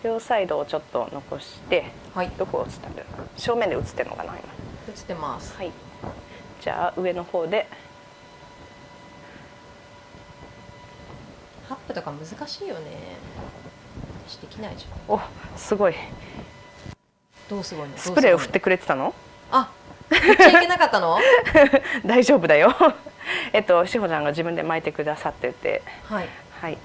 Speaker 3: うん、両サイドをちょっと残して、はい、どこを映ってる正面で映ってるのかな今映ってます、はい、じゃあ上の方でカップとか難しいよ
Speaker 2: ね私できないじゃんおすごいどうすごいのスプレーを振ってくれてたのあ
Speaker 3: 振っちゃいけなかったの 大丈夫だよ えっと志保ちゃんが自分で巻いてくださってて、はい、はい、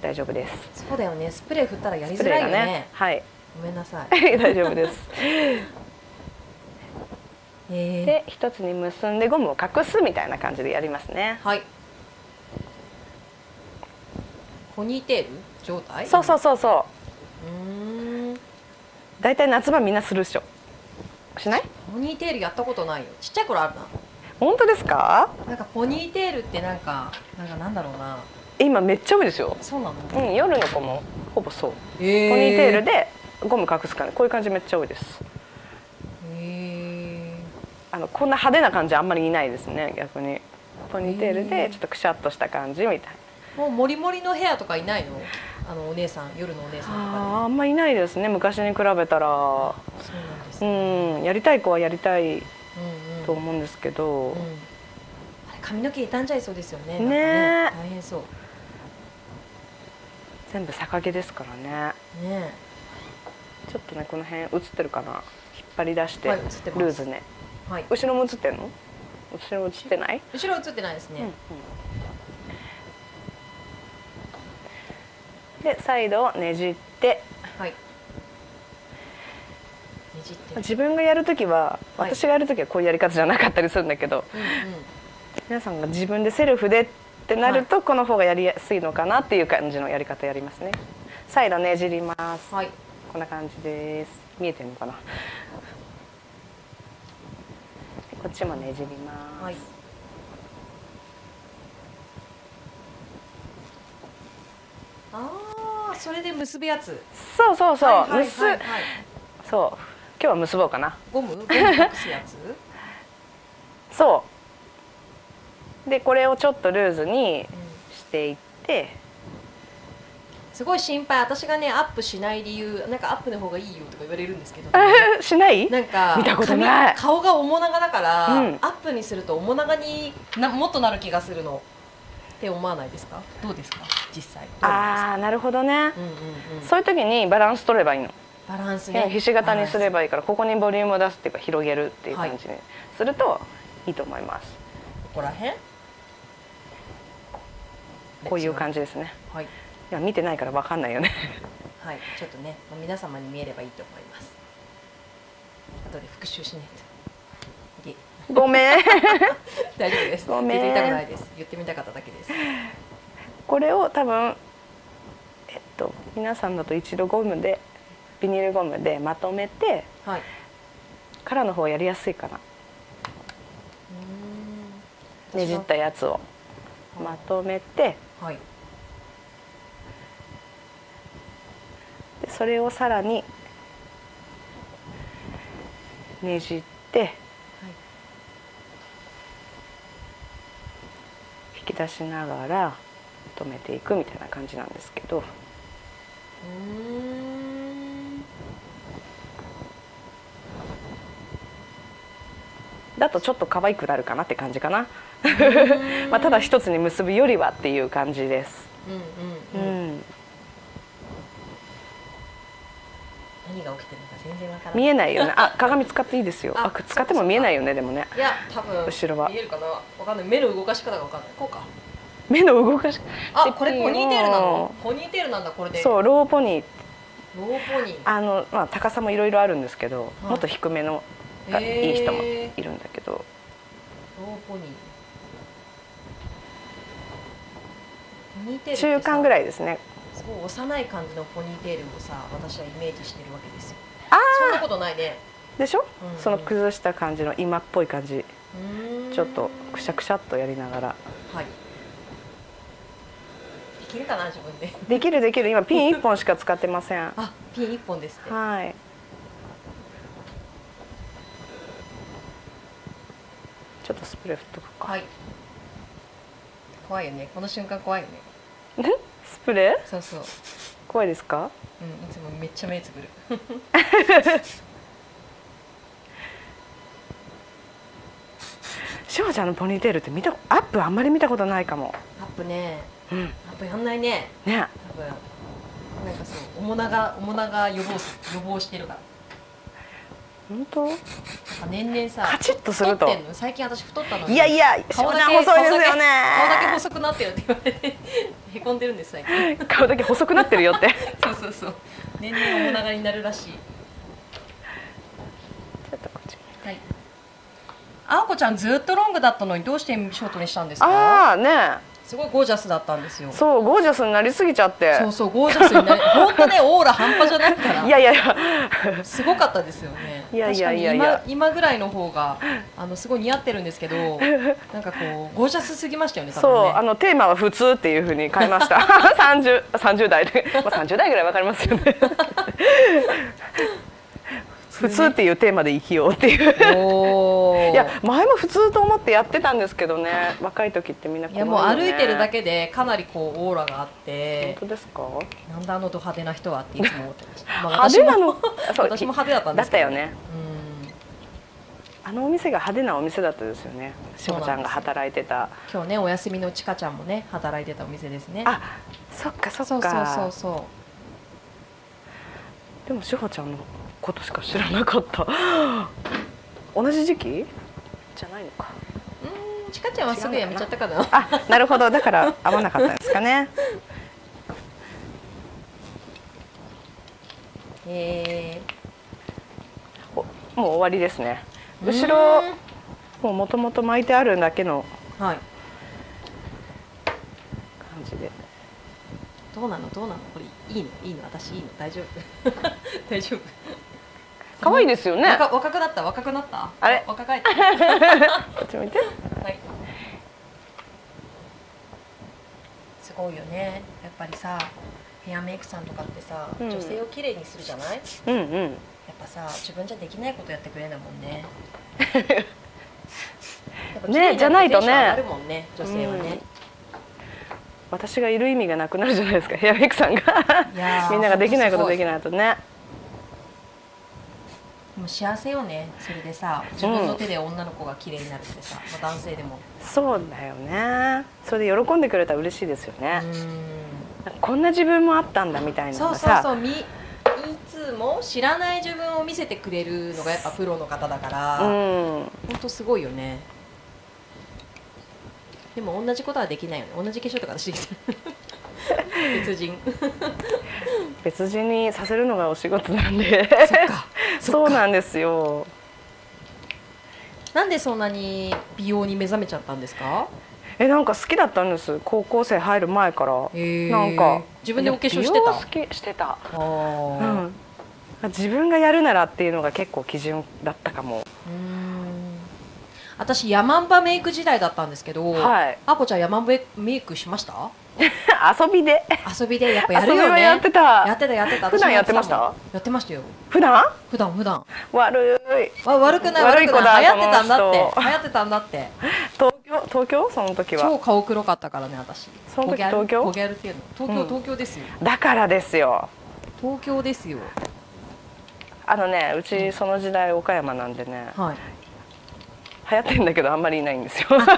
Speaker 3: 大丈夫です。
Speaker 2: そうだよね、スプレー振ったらやりづらいよね。ねはい。ごめんなさい。大
Speaker 3: 丈夫です。えで一つに結んでゴムを隠すみたいな感じでやりますね。はい。ポニーテール状態？そうそうそうそう。うん。だいたい夏場みんなするっしょ。しない？
Speaker 2: ポニーテールやったことないよ。ちっちゃい頃あるな。
Speaker 3: 本当ですか
Speaker 2: なんかポニーテールってなんかなんかなんだろうな
Speaker 3: 今めっちゃ多いですよそうなの、うん、夜の子もほぼそう、えー、ポニーテールでゴム隠すから、ね、こういう感じめっちゃ多いですへえあのこんな派手な感じあんまりいないですね逆にポニーテールでちょっとくしゃっとした感じみたいな、えー、もうモリモ
Speaker 2: リのヘアとかいないのあのお姉さん夜のお姉
Speaker 3: さんとかああんまりいないですね昔に比べたらそうなんです、ね、うんやりたい子はやりたいと思うんですけど、うん、
Speaker 2: 髪の毛傷んじゃいそうですよねね、ね、
Speaker 3: 大変そう全部逆毛ですからねねちょっとねこの辺映ってるかな引っ張り出して、はい、てルーズね、はい、後ろも映ってんの後ろ映ってない後ろ映ってないですね、うんうん、でサイドをねじっ
Speaker 1: て、はい、
Speaker 3: 自分がやる時は私がやる時はこういうやり方じゃなかったりするんだけど、うんうん、皆さんが自分でセルフでってなると、はい、この方がやりやすいのかなっていう感じのやり方やりますね再度ねじります、はい、こんな感じです見えてるのかなこっちもねじります、ああそれで結ぶやつそうそうそう、はいはいはいはい、そう今日は結ぼうかな
Speaker 2: ゴムゴム隠すやつ
Speaker 3: そうでこれをちょっとルーズにしていって、
Speaker 2: うん、すごい心配私がねアップしない理由なんかアップの方がいいよとか言わ
Speaker 3: れるんですけど、しないなんか見たことない顔
Speaker 2: が面長だ
Speaker 3: から、うん、ア
Speaker 2: ップにすると面長になもっとなる気がするのって思わないですかどうですか
Speaker 3: 実際ああなるほどね、うんうんうん、そういう時にバランス取ればいいの
Speaker 1: バランス、ね、ひし形にす
Speaker 3: ればいいからここにボリュームを出すっていうか広げるっていう感じにするといいと思います、ここら辺こういう感じですね、はい、いや見てないから分かんないよねはいちょっとね皆様に見えればいいと思います後で復習しないとごめん 大丈夫ですごめん言ってみ
Speaker 2: たかっただけです
Speaker 3: これを多分えっと皆さんだと一度ゴムでビニールゴムでまとめて、はい、からの方やりやすいかなねじったやつをまとめて、はい、でそれをさらにねじって、はい、引き出しながら止めていくみたいな感じなんですけど。うんだとちょっと可愛くなるかなって感じかなまあただ一つに結ぶよりはっていう感じです。うんうんうんうん、
Speaker 2: 何が起きてるのか全然わからない。見えないよね。
Speaker 3: あ、鏡使っていいですよ。あ、使っても見えないよねでもね。いや、多分後ろは見
Speaker 2: えるかな。わかんない。目の動かし方がわかんない。こうか。
Speaker 3: 目の動かしあ、これポニーテールなの。
Speaker 2: ポニーテールなんだこれで。そ
Speaker 3: う、ローポニー。ローポニー。あのまあ高さもいろいろあるんですけど、はい、もっと低めのがいい人もいるんだけど。中間ぐらいですねす
Speaker 2: ごい幼い感じのポニーテールをさ私はイメージしてるわけですよああそんなことないね
Speaker 3: でしょ、うんうん、その崩した感じの今っぽい感じちょっとくしゃくしゃっとやりながらはい
Speaker 2: できるかな自分で
Speaker 3: できるできる今ピン1本しか使ってませんあ
Speaker 2: ピン1本ですね
Speaker 3: はいちょっとスプレー振っとく
Speaker 2: か、はい、怖いよねこの瞬間怖いよね
Speaker 3: スプレーそうそう怖いですかうんいつもめっちゃ目つぶるしょうちゃんのポニーテールって見たアップあんまり見たことないかもアップね、うん、ア
Speaker 2: ップやんないね
Speaker 3: ね多分なんかそう
Speaker 2: な面長なが予防予防してるから本当年々さカチッとすると最近私太った
Speaker 3: のいやいや顔だけ細いですよね顔だけ細
Speaker 2: くなってるって言われてへこんでるんです
Speaker 3: 最近顔だけ細くなってるよって そうそうそう
Speaker 2: 年々おな長になるらしいちょっとこっちはいあおこちゃんずっとロン
Speaker 3: グだったのにどうしてショートにしたんですかああねすごいゴージャスだったんですよそうゴージャスになりすぎちゃってそうそうゴージャスになり本当ねオーラ半端じゃないから いやいやいやすごかったですよねいやいやいやいや
Speaker 2: 今ぐらいの方があのすごい似合ってるんですけどなんかこうゴージャスすぎましたよね、ね、そ
Speaker 3: うあのテーマは普通っていうふうに変えました 30, 30 代で、まあ、30代ぐらいわかりますよね普通っていうテーマで生きようっていういや前も普通と思ってやってたんですけどね若い時ってみんな、ね、いやもう歩いてるだ
Speaker 2: けでかなりこうオーラがあって本当ですかなんであのド派手な人はっていつも思ってました、まあ、派手なの私も派手だったんですけど、ね、
Speaker 3: だったよね、うん、あのお店が派手なお店だったですよねしほちゃんが働いてた
Speaker 2: 今日ねお休みのちかちゃんもね働いてたお店ですねあ
Speaker 3: そっかそっかそうそうそうそうでもしほちゃんのことしか
Speaker 1: 知らなかった
Speaker 3: 同じ時期じ
Speaker 1: ゃないのか
Speaker 2: うんちかちゃんはすぐやめちゃったかなあ
Speaker 3: なるほどだから合わな
Speaker 1: かったんですかね
Speaker 3: え ー、もう終わりですね後ろもうもともと巻いてあるだけの感じで、
Speaker 2: どうなのどうなのこれいいのいいの私いいの大丈夫 大丈夫可愛いですよね。若くなった若くなった。あれ若返った。こ
Speaker 3: っち向いて。はい。す
Speaker 2: ごいよね。やっぱりさ、ヘアメイクさんとかってさ、うん、女性を綺麗にするじゃない？うんうん。やっぱさ、自分じゃできないことやってくれないもんね。
Speaker 3: ね、じゃないとね。あるもんね、女性はね。うん私がいる意味がなくなるじゃないですかヘアメイクさんが みんなができないことできないとね。
Speaker 2: もう幸せよねそれでさ自分の手で女の子が綺麗になるってさ、うん、男性でも
Speaker 3: そうだよねそれで喜んでくれたら嬉しいですよねんこんな自分もあったんだみたいなそうそうそうみ
Speaker 2: いつも知らない自分を見せてくれるのがやっぱプロの方だから
Speaker 3: 本当、ん、すごいよね
Speaker 2: でも同じことはできないよね同じ化粧とか私できた 別人
Speaker 3: 別人にさせるのがお仕事なんで そうなんですよ
Speaker 2: なんでそんなに美容に
Speaker 3: 目覚めちゃったんですかえなんか好きだったんです高校生入る前からなんか自分でお化粧してた好きしてた、うん、自分がやるならっていうのが結構基準だったかも
Speaker 2: 私ヤマンバメイク時代だったんですけど、はい、あこちゃんヤマンバメイクしました 遊びで遊びでやっぱやるよねやってたやってたやってた普段やってましたやってましたよ普段普段普段悪いわ悪くない悪い子だ流行ってたんだって流行ってたんだって
Speaker 3: 東京東京その時は超顔黒かったからね私その時東京東京、う東京ですよだからですよ東京ですよあのねうちその時代岡山なんでね、はい、流行ってんだけどあんまりいないんですよ。そそういうこ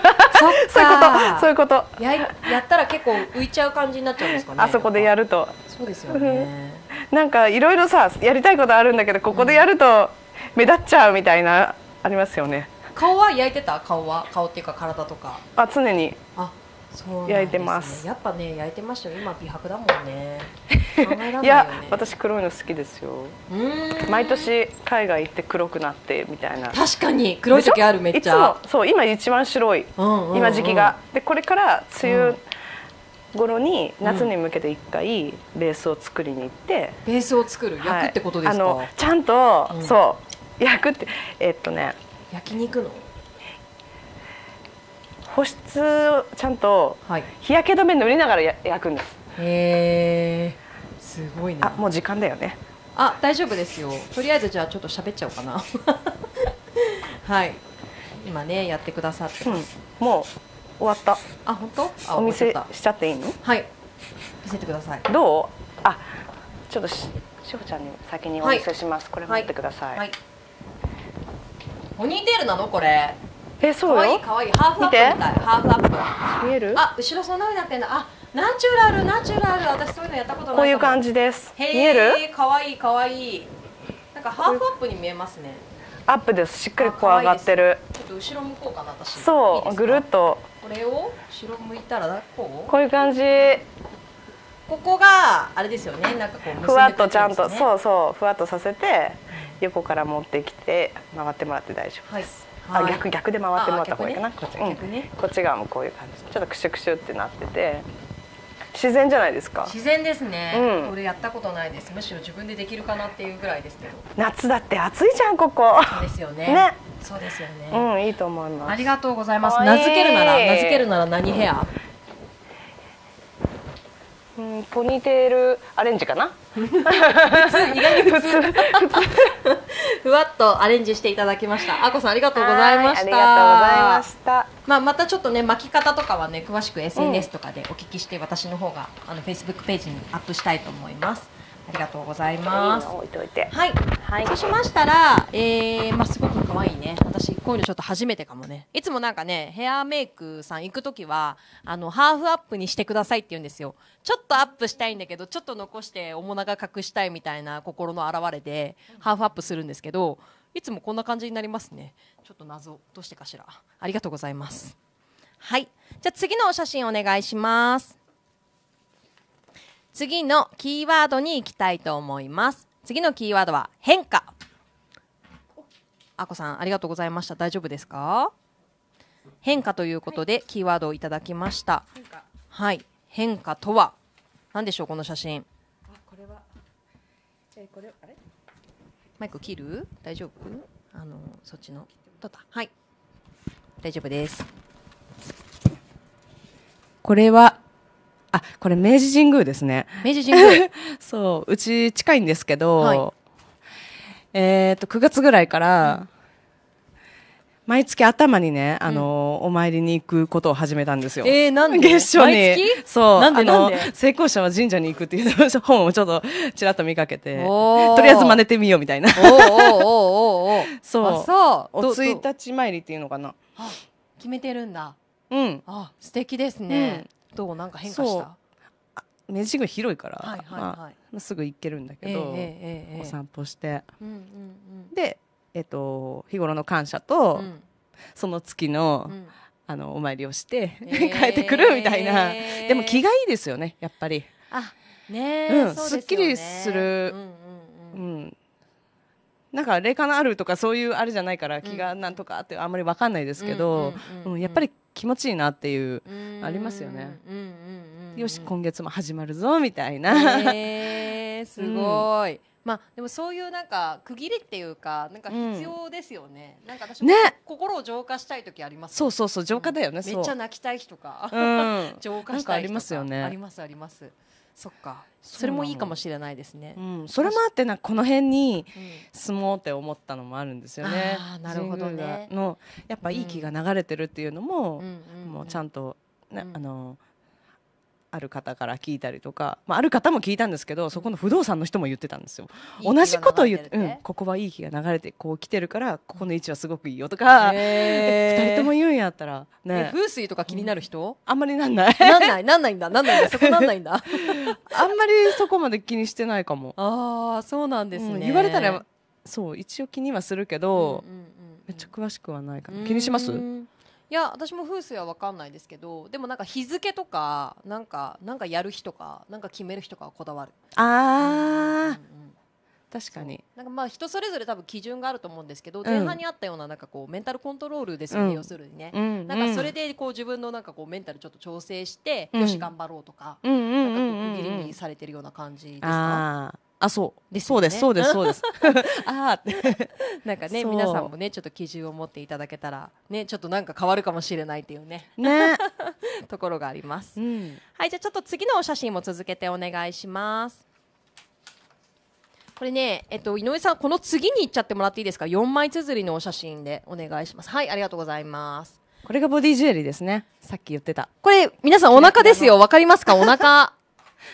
Speaker 3: とそういうこと。
Speaker 2: ややったら結構浮いちゃう感じになっちゃうんですかね。
Speaker 3: あそこでやると。
Speaker 2: そうですよね。
Speaker 3: なんかいろいろさやりたいことあるんだけどここでやると目立っちゃうみたいな、うん、ありますよね。
Speaker 2: 顔は焼いてた顔は顔っていうか体とか。
Speaker 3: あ常に焼いてます、ね、や
Speaker 2: っぱね焼いてましたよ今美白
Speaker 3: だもんね、ね、いや私黒いの好きですよ毎年海外行って黒くなってみたいな確かに黒い時あるめっちゃいつもそう今一番白い、うんうん、今時期がでこれから梅雨、頃に夏に向けて一回ベースを作りに行って、うん、ベースを作る焼くってことですか、はい、あのちゃんと、うん、そう焼くってえっとね焼き肉の保湿をちゃんと日焼け止め塗りながら焼くんです。へえ、すごいな。もう時間だよね。あ、大丈夫ですよ。とりあえず
Speaker 2: じゃあちょっと喋っちゃおうかな。はい。今ねやってくださってま
Speaker 3: す。うん、もう終わった。あ、本当？あ、お見せしちゃっていいの？はい。見せてください。どう？あ、ちょっとし、しほちゃんに先にお見せします。はい、これ持ってください。はい、ポ
Speaker 2: ニーテールなのこれ？えそうよかわいいハーフアップみたいハーフアップ見えるあ後ろそんなふになってんだあナチュラルナチュラル私そういうのやったことないこういう感じです見えるかわいいかわいいなんかハーフアップに見えますね
Speaker 3: アップですしっかりこう上がってるち
Speaker 2: ょっと後ろ向こうかな私
Speaker 3: そうぐるっと
Speaker 2: これを後ろ向いたらこうこういう感じここがあれですよねなんかこう、ね、ふわっとちゃんとそ
Speaker 3: うそうふわっとさせて横から持ってきて回ってもらって大丈夫です、はいはい、あ逆逆で回ってもらった方がいいかな、ね、こっち、うん、こっち側もこういう感じちょっとクシュクシュってなってて自然じゃないですか自然
Speaker 2: ですね、うん、俺やったことないですむしろ自分でできるかなっていうぐらいですけど
Speaker 3: 夏だって暑いじゃんここそうですよねねそうですよねうんいいと思いますありがとうございます名付けるなら名付けるなら何ヘア、うんうん、ポニーテールアレンジかな意
Speaker 1: 外に普通
Speaker 2: ふわっとアレンジしていただきましたあこさんありがとうございましたありがとうございましたまあまたちょっとね巻き方とかはね詳しく SNS とかでお聞きして、私の方があの Facebook ページにアップしたいと思いますありがとうございます。置い
Speaker 3: といて。はい。はい、そうし
Speaker 2: ましたら、えー、まあ、すごく可愛いね。私、こういうのちょっと初めてかもね。いつもなんかね、ヘアメイクさん行くときは、あの、ハーフアップにしてくださいって言うんですよ。ちょっとアップしたいんだけど、ちょっと残しておもなが隠したいみたいな心の表れで、ハーフアップするんですけど、いつもこんな感じになりますね。ちょっと謎。どうしてかしら。ありがとうございます。はい。じゃあ次のお写真お願いします。次のキーワードに行きたいと思います次のキーワードは変化あこさんありがとうございました大丈夫ですか変化ということでキーワードをいただきましたはい変化とは何でしょうこの写真
Speaker 3: これはえこれあれ
Speaker 2: マイク切る大丈夫あのそっちのったはい大丈夫です
Speaker 3: これはあこれ明治神宮ですね明治神宮 そううち近いんですけど、はい、えっと9月ぐらいから、うん、毎月頭にね、あの、うん、お参りに行くことを始めたんですよ。えー、なんで月初に。そう。なんでなんで成功者は神社に行くっていう本をちょっとちらっと見かけて、とりあえず真似てみようみたいな。おーおーおーおーお そう。そう。お1日参りっていうのかな。決めてるんだ。うん。あ、
Speaker 2: 素敵ですね。どうなんか変化した
Speaker 3: 目地が広いから、はいはいはいまあ、すぐ行けるんだけど、えーえー、お散歩して、うんうんうん、で、えーと、日頃の感謝と、うん、その月のうん、あのお参りをして、えー、帰ってくるみたいな、でも気がいいですよねやっぱりあね、うん、すっきりする、うんうんうん、なんか霊感あるとかそういうあれじゃないから気がなんとかってあんまり分かんないですけどやっぱり気持ちいいなっていうありますよね。よし今月も始まるぞみたいな。え
Speaker 2: ー、すごい。うんまあ、でもそういうなんか区切りっていうかなんか必要ですよね、うん、なんか私も心を浄化したい時あります、そう
Speaker 3: そうそう浄化だよね、うん、めっちゃ
Speaker 2: 泣きたい日とか、うん、浄化したいありますよねありますあります
Speaker 3: そっかそれもいいかもしれないですね、うん、それもあってなこの辺に住もうって思ったのもあるんですよね。うん、なるほどねのやっぱいい気が流れてるっていうのも、うん、もうちゃんと、ねあのある方から聞いたりとか、まあ、ある方も聞いたんですけどそこの不動産の人も言ってたんですよ。いい同じこと言って、うん、ここはいい日が流れてこう来てるからここの位置はすごくいいよとか2人とも言うんやったら、ね、風水とか気になる人、うん、あんまりなんないなんないなんないんだなんないんだそこなんない
Speaker 2: んだ あん
Speaker 3: まりそこまで気にしてないかもああそうなんですね、うん、言われたらそう一応気にはするけど、うんうんうん、めっちゃ詳しくはないかな気にします
Speaker 2: いや私も風水は分かんないですけどでもなんか日付とかなんかなんかやる日とかなんか決める日とかはこだわる
Speaker 3: ああ、確かに
Speaker 2: なんかまあ人それぞれ多分基準があると思うんですけど、前半にあったようななんかこうメンタルコントロールですよね、うん、要するにね、うん、なんかそれでこう自分のなんかこうメンタルちょっと調整して、うん、よし頑張ろうとか、
Speaker 1: うん、なんかこうギリ
Speaker 2: ギリされてるような感じですか、
Speaker 3: あそうね、そうですそうですそうです ああ
Speaker 2: なんかね皆さんもねちょっと基準を持っていただけたらねちょっとなんか変わるかもしれないっていうねねところがあります、うん、はいじゃあちょっと次のお写真も続けてお願いしますこれね、えっと、井上さん、この次に行っちゃってもらっていいですか、4枚綴りのお写真でお願いします。はい、ありがとうございます。これがボディジュエリーですね。さっき言ってた。こ
Speaker 3: れ、皆さんお腹ですよ。わ
Speaker 2: かりますかお腹。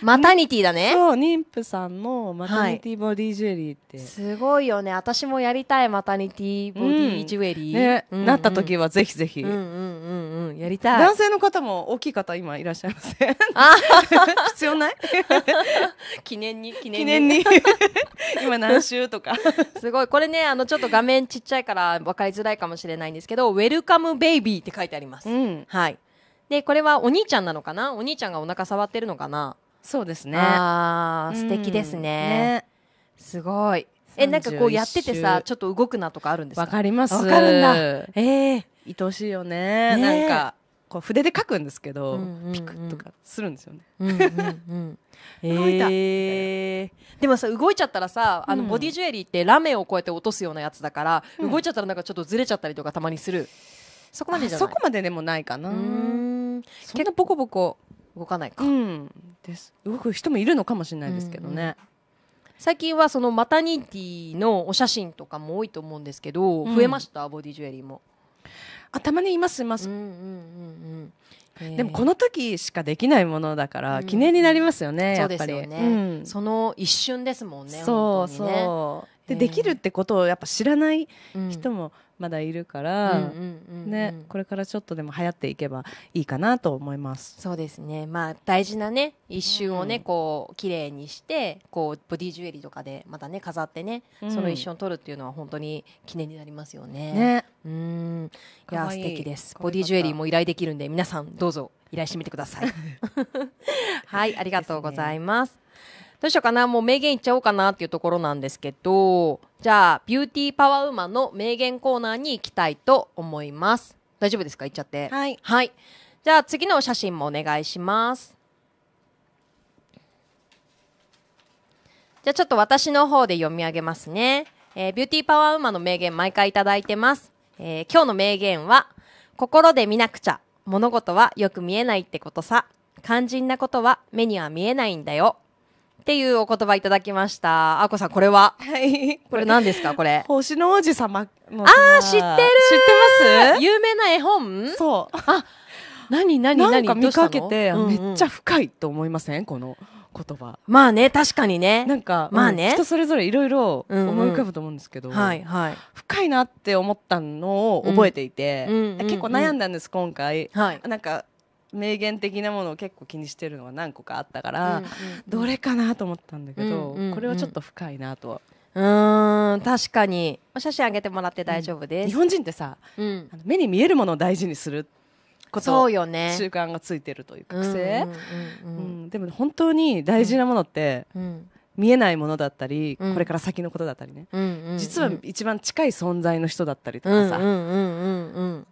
Speaker 2: マタニティだね
Speaker 3: そう妊婦さんのマタニティボディジュエリーって、はい、すごいよね私
Speaker 2: もやりたいマタニティボディジュエリー、うん、ね、うん
Speaker 3: うん、なった時はぜひぜひ、うんうんう
Speaker 1: ん
Speaker 3: うん、やりたい男性の方も大きい方今いらっしゃいません
Speaker 2: 必要ない 記念に記念に 今何週とかすごいこれねあのちょっと画面ちっちゃいから分かりづらいかもしれないんですけど「ウェルカムベイビー」って書いてあります、うん、はいでこれはお兄ちゃんなのかなお兄ちゃんがお腹触ってるのかなそうです
Speaker 3: ねああ素敵ですねうんね、すごいえなんかこうやっててさ
Speaker 2: ちょっと動くなとかあるんですかわかりますわかるんだ
Speaker 3: ええー、愛しいよね、ね、なんかこう筆で書くんですけど、うんうんうん、ピクッとかするんですよね。動いた、で
Speaker 2: もさ動いちゃったらさあのボディジュエリーってラメをこうやって落とすようなやつだから、うん、動いちゃったらなんかちょっとずれちゃったりとかたまにするそこまでじゃないそこまででもないかなそんなボコボコ動か
Speaker 3: ないか、うん、です動く人もいるのかもしれないですけ
Speaker 2: どね、うんうん、最近はそのマタニティのお写真とか
Speaker 3: も多いと思うんですけど、うん、増えましたボデ
Speaker 2: ィジュエリーもあたまにいますいます、うんうんうん
Speaker 3: うん、でもこの時しかできないものだから、記念になりますよね、やっぱりそうですよね、その一瞬ですもんねそうそうでできるってことをやっぱ知らない人もまだいるから、ね、これからちょっとでも流行っていけばいいかなと思いますそうですね、まあ、大事な、ね、一瞬をね、
Speaker 2: こう綺麗にしてこうボディジュエリーとかでまたね飾ってね、その一瞬を撮るっていうのは本当に記念になりますよね。ね
Speaker 1: うんいや素敵ですボディジュエリー
Speaker 2: も依頼できるんで皆さんどうぞ依頼してみてください。はいありがとうございます。どうしようかな、もう名言いっちゃおうかなっていうところなんですけど、じゃあ、ビューティーパワーウーマンの名言コーナーに行きたいと思います。大丈夫ですか行っちゃって。はい。はい。じゃあ、次の写真もお願いします。じゃあ、ちょっと私の方で読み上げますね。えー、ビューティーパワーウーマンの名言毎回いただいてます。えー、今日の名言は、心で見なくちゃ。物事はよく見えないってことさ。肝心なことは目には見えないんだよ。っていうお言葉いただきました。あこさん、これは
Speaker 3: はい。これ何ですかこれ。星の王子様の。ああ、知ってる知ってます有名な絵本そう。あ、何何何なんか見かけて、めっちゃ深いと思いませんこの。言葉まあね確かにねなんかまあね、人それぞれいろいろ思い浮かぶと思うんですけど、はいはい、深いなって思ったのを覚えていて、うん、結構悩んだんです、今回、はい、なんか名言的なものを結構気にしてるのは何個かあったから、うんうん、どれかなと思ったんだけど、うんうん、これはちょっと
Speaker 2: 深いなとは。うん確かにお写真あげてもらって大丈夫です、日本人ってさ、あ
Speaker 3: の目に見えるものを大事にする
Speaker 1: ことそうよね習
Speaker 3: 慣がついてるというか
Speaker 1: ん、
Speaker 3: でも本当に大事なものって、見えないものだったり、これから先のことだったりね、実は一番近い存在の人だったりとかさう
Speaker 1: ううんんん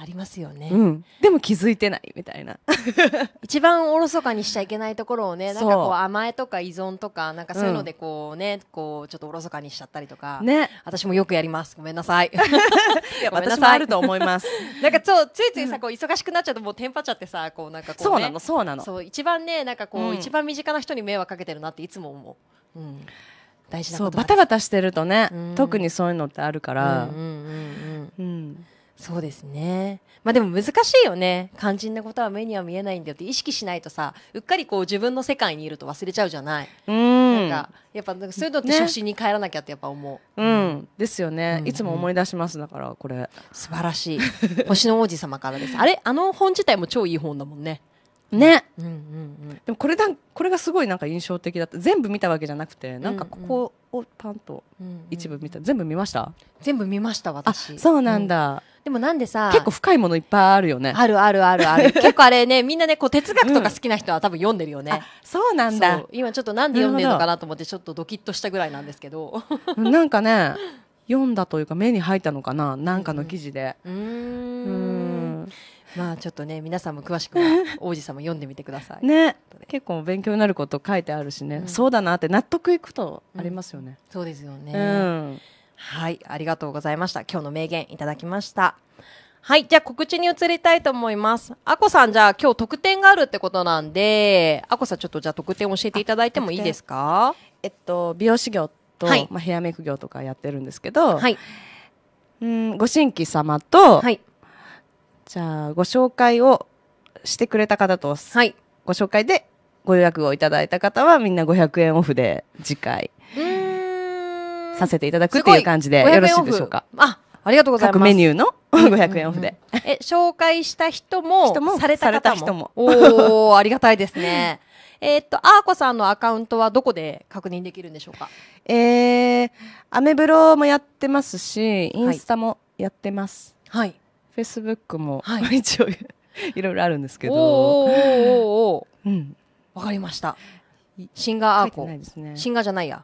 Speaker 1: あります
Speaker 3: よね、うん、でも気づいてないみたいな
Speaker 2: 一番おろそかにしちゃいけないところをねなんかこう甘えとか依存とかなんかそういうのでこうね、うん、こうちょっとおろそかにしちゃったりとか、ね、私もよくやりますごめんなさい や私もあると思います なんかそうついついさこう忙しくなっちゃうともうテンパっちゃってさこうなんかこう、ね、そうなのそうなのそう一番ねなんかこう、うん、一番身近な人に迷惑かけてるなっていつも思う、うん、
Speaker 3: 大事なことバタバタしてるとね、特にそういうのってあるからうんうんうん、うんうんそうですね。まあで
Speaker 2: も難しいよね。肝心なことは目には見えないんだよって意識しないとさ、うっかりこう自分の世界にいると忘れちゃうじゃない。
Speaker 3: うん。なんか
Speaker 2: やっぱそういうのって初心に帰らなきゃってやっぱ思
Speaker 3: う。ね、うん。ですよね、うん。いつも思い出しますだからこれ。素晴らしい。星の王子様からです。あれあの本自体も超いい本だもんね。ね、うんうんうん、でもこれだこれがすごいなんか印象的だった全部見たわけじゃなくてなんかここをパンと一部見た、うんうん、全部見ました全部見ました私そうなんだ、うん、
Speaker 2: でもなんでさ
Speaker 3: 結構深いものいっぱいあるよねあるあるあるある 結構あ
Speaker 2: れねみんなねこう哲学とか好きな人は多分読んでるよね、うん、そうなんだ今ちょっとなんで読んでるのかなと思ってちょっとドキッとしたぐらいなんですけど
Speaker 3: なんかね読んだというか目に入ったのかななんかの記事でうんまあちょっとね皆さんも詳しくは王子様読んでみてください ね結構勉強になること書いてあるしね、うん、そうだなって納得いくとありますよね、うん、
Speaker 2: そうですよね、うん、はいありがとうございました今日の名言いただきましたはいじゃあ告知に移りたいと思いますあこさんじゃあ今日特典があるってことなんであこさんちょっとじゃあ特
Speaker 3: 典教えていただいてもいいですかえっと美容師業と、はい、まあ、ヘアメイク業とかやってるんですけど、はい、うんご新規様と、はいじゃあ、ご紹介をしてくれた方と、はい、ご紹介でご予約をいただいた方は、みんな500円オフで次回、させていただくっていう感じでよろしいでしょうか。あ、
Speaker 2: ありがとうございます。各メニューの
Speaker 3: 500円オフで。
Speaker 2: うんうんうん、え、紹介した人も、人もされた人も。お
Speaker 3: ー、ありがたいですね。
Speaker 2: えっと、あーこさんのアカウントはどこで確認できるんでしょうか
Speaker 3: えー、アメブロもやってますし、インスタもやってます。はい、はいフェイスブックも、はい、一応いろいろあるんですけどおーおーうんわかりましたシンガーアーコ、ね、シンガーじゃないや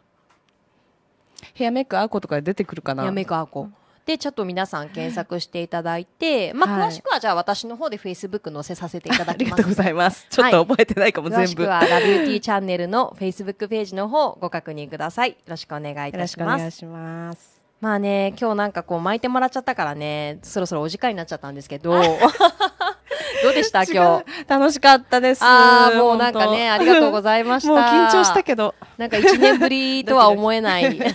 Speaker 3: ヘアメイクアーコとか出てくるかなヘアメイクアーコ、
Speaker 2: でちょっと皆さん検索していただいて、まあ、詳しくはじゃあ私の方でフェイスブック載せさせていただきます ありが
Speaker 3: とうございますちょっと覚えてないかも、はい、全部詳しくはラビューティ
Speaker 2: ーチャンネルのフェイスブックページの方ご確認くださいよろしくお願いいたし
Speaker 3: ます
Speaker 2: まあね、今日なんかこう巻いてもらっちゃったからね、そろそろお時間になっちゃったんですけど、
Speaker 3: どうでした今日楽しかったですああもうなんかねありがとうございましたもう緊張したけどなんか1年ぶりとは思えない 本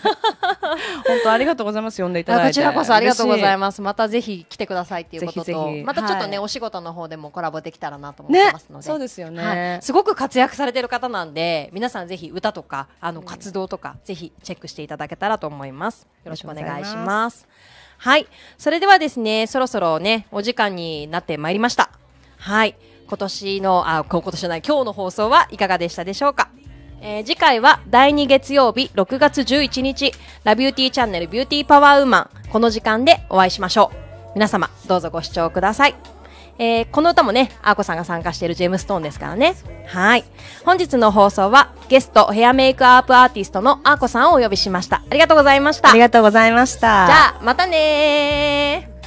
Speaker 3: 当ありがとうございます呼んでいただいてこちらこそありがとうございま
Speaker 2: すまたぜひ来てくださいっていうこととまたちょっとね、はい、お仕事の方でもコラボできたらなと思ってますので、ね、そうですよね、はい、すごく活躍されてる方なんで皆さんぜひ歌とかあの活動とか、ぜひチェックしていただけたらと思いますよろしくお願いしますはい。それではですね、そろそろね、お時間になってまいりました。はい今年のあ今年じゃない今日の放送はいかがでしたでしょうかえー、次回は第2月曜日6月11日、ラビューティーチャンネルビューティーパワーウーマン、この時間でお会いしましょう。皆様、どうぞご視聴ください。えー、この歌もね、あーこさんが参加しているジェームストーンですからね。はい。本日の放送は、ゲストヘアメイクアップアーティストのあーこさんをお呼びしました。ありがとうございました。ありがとうございました。じゃあ、またねー。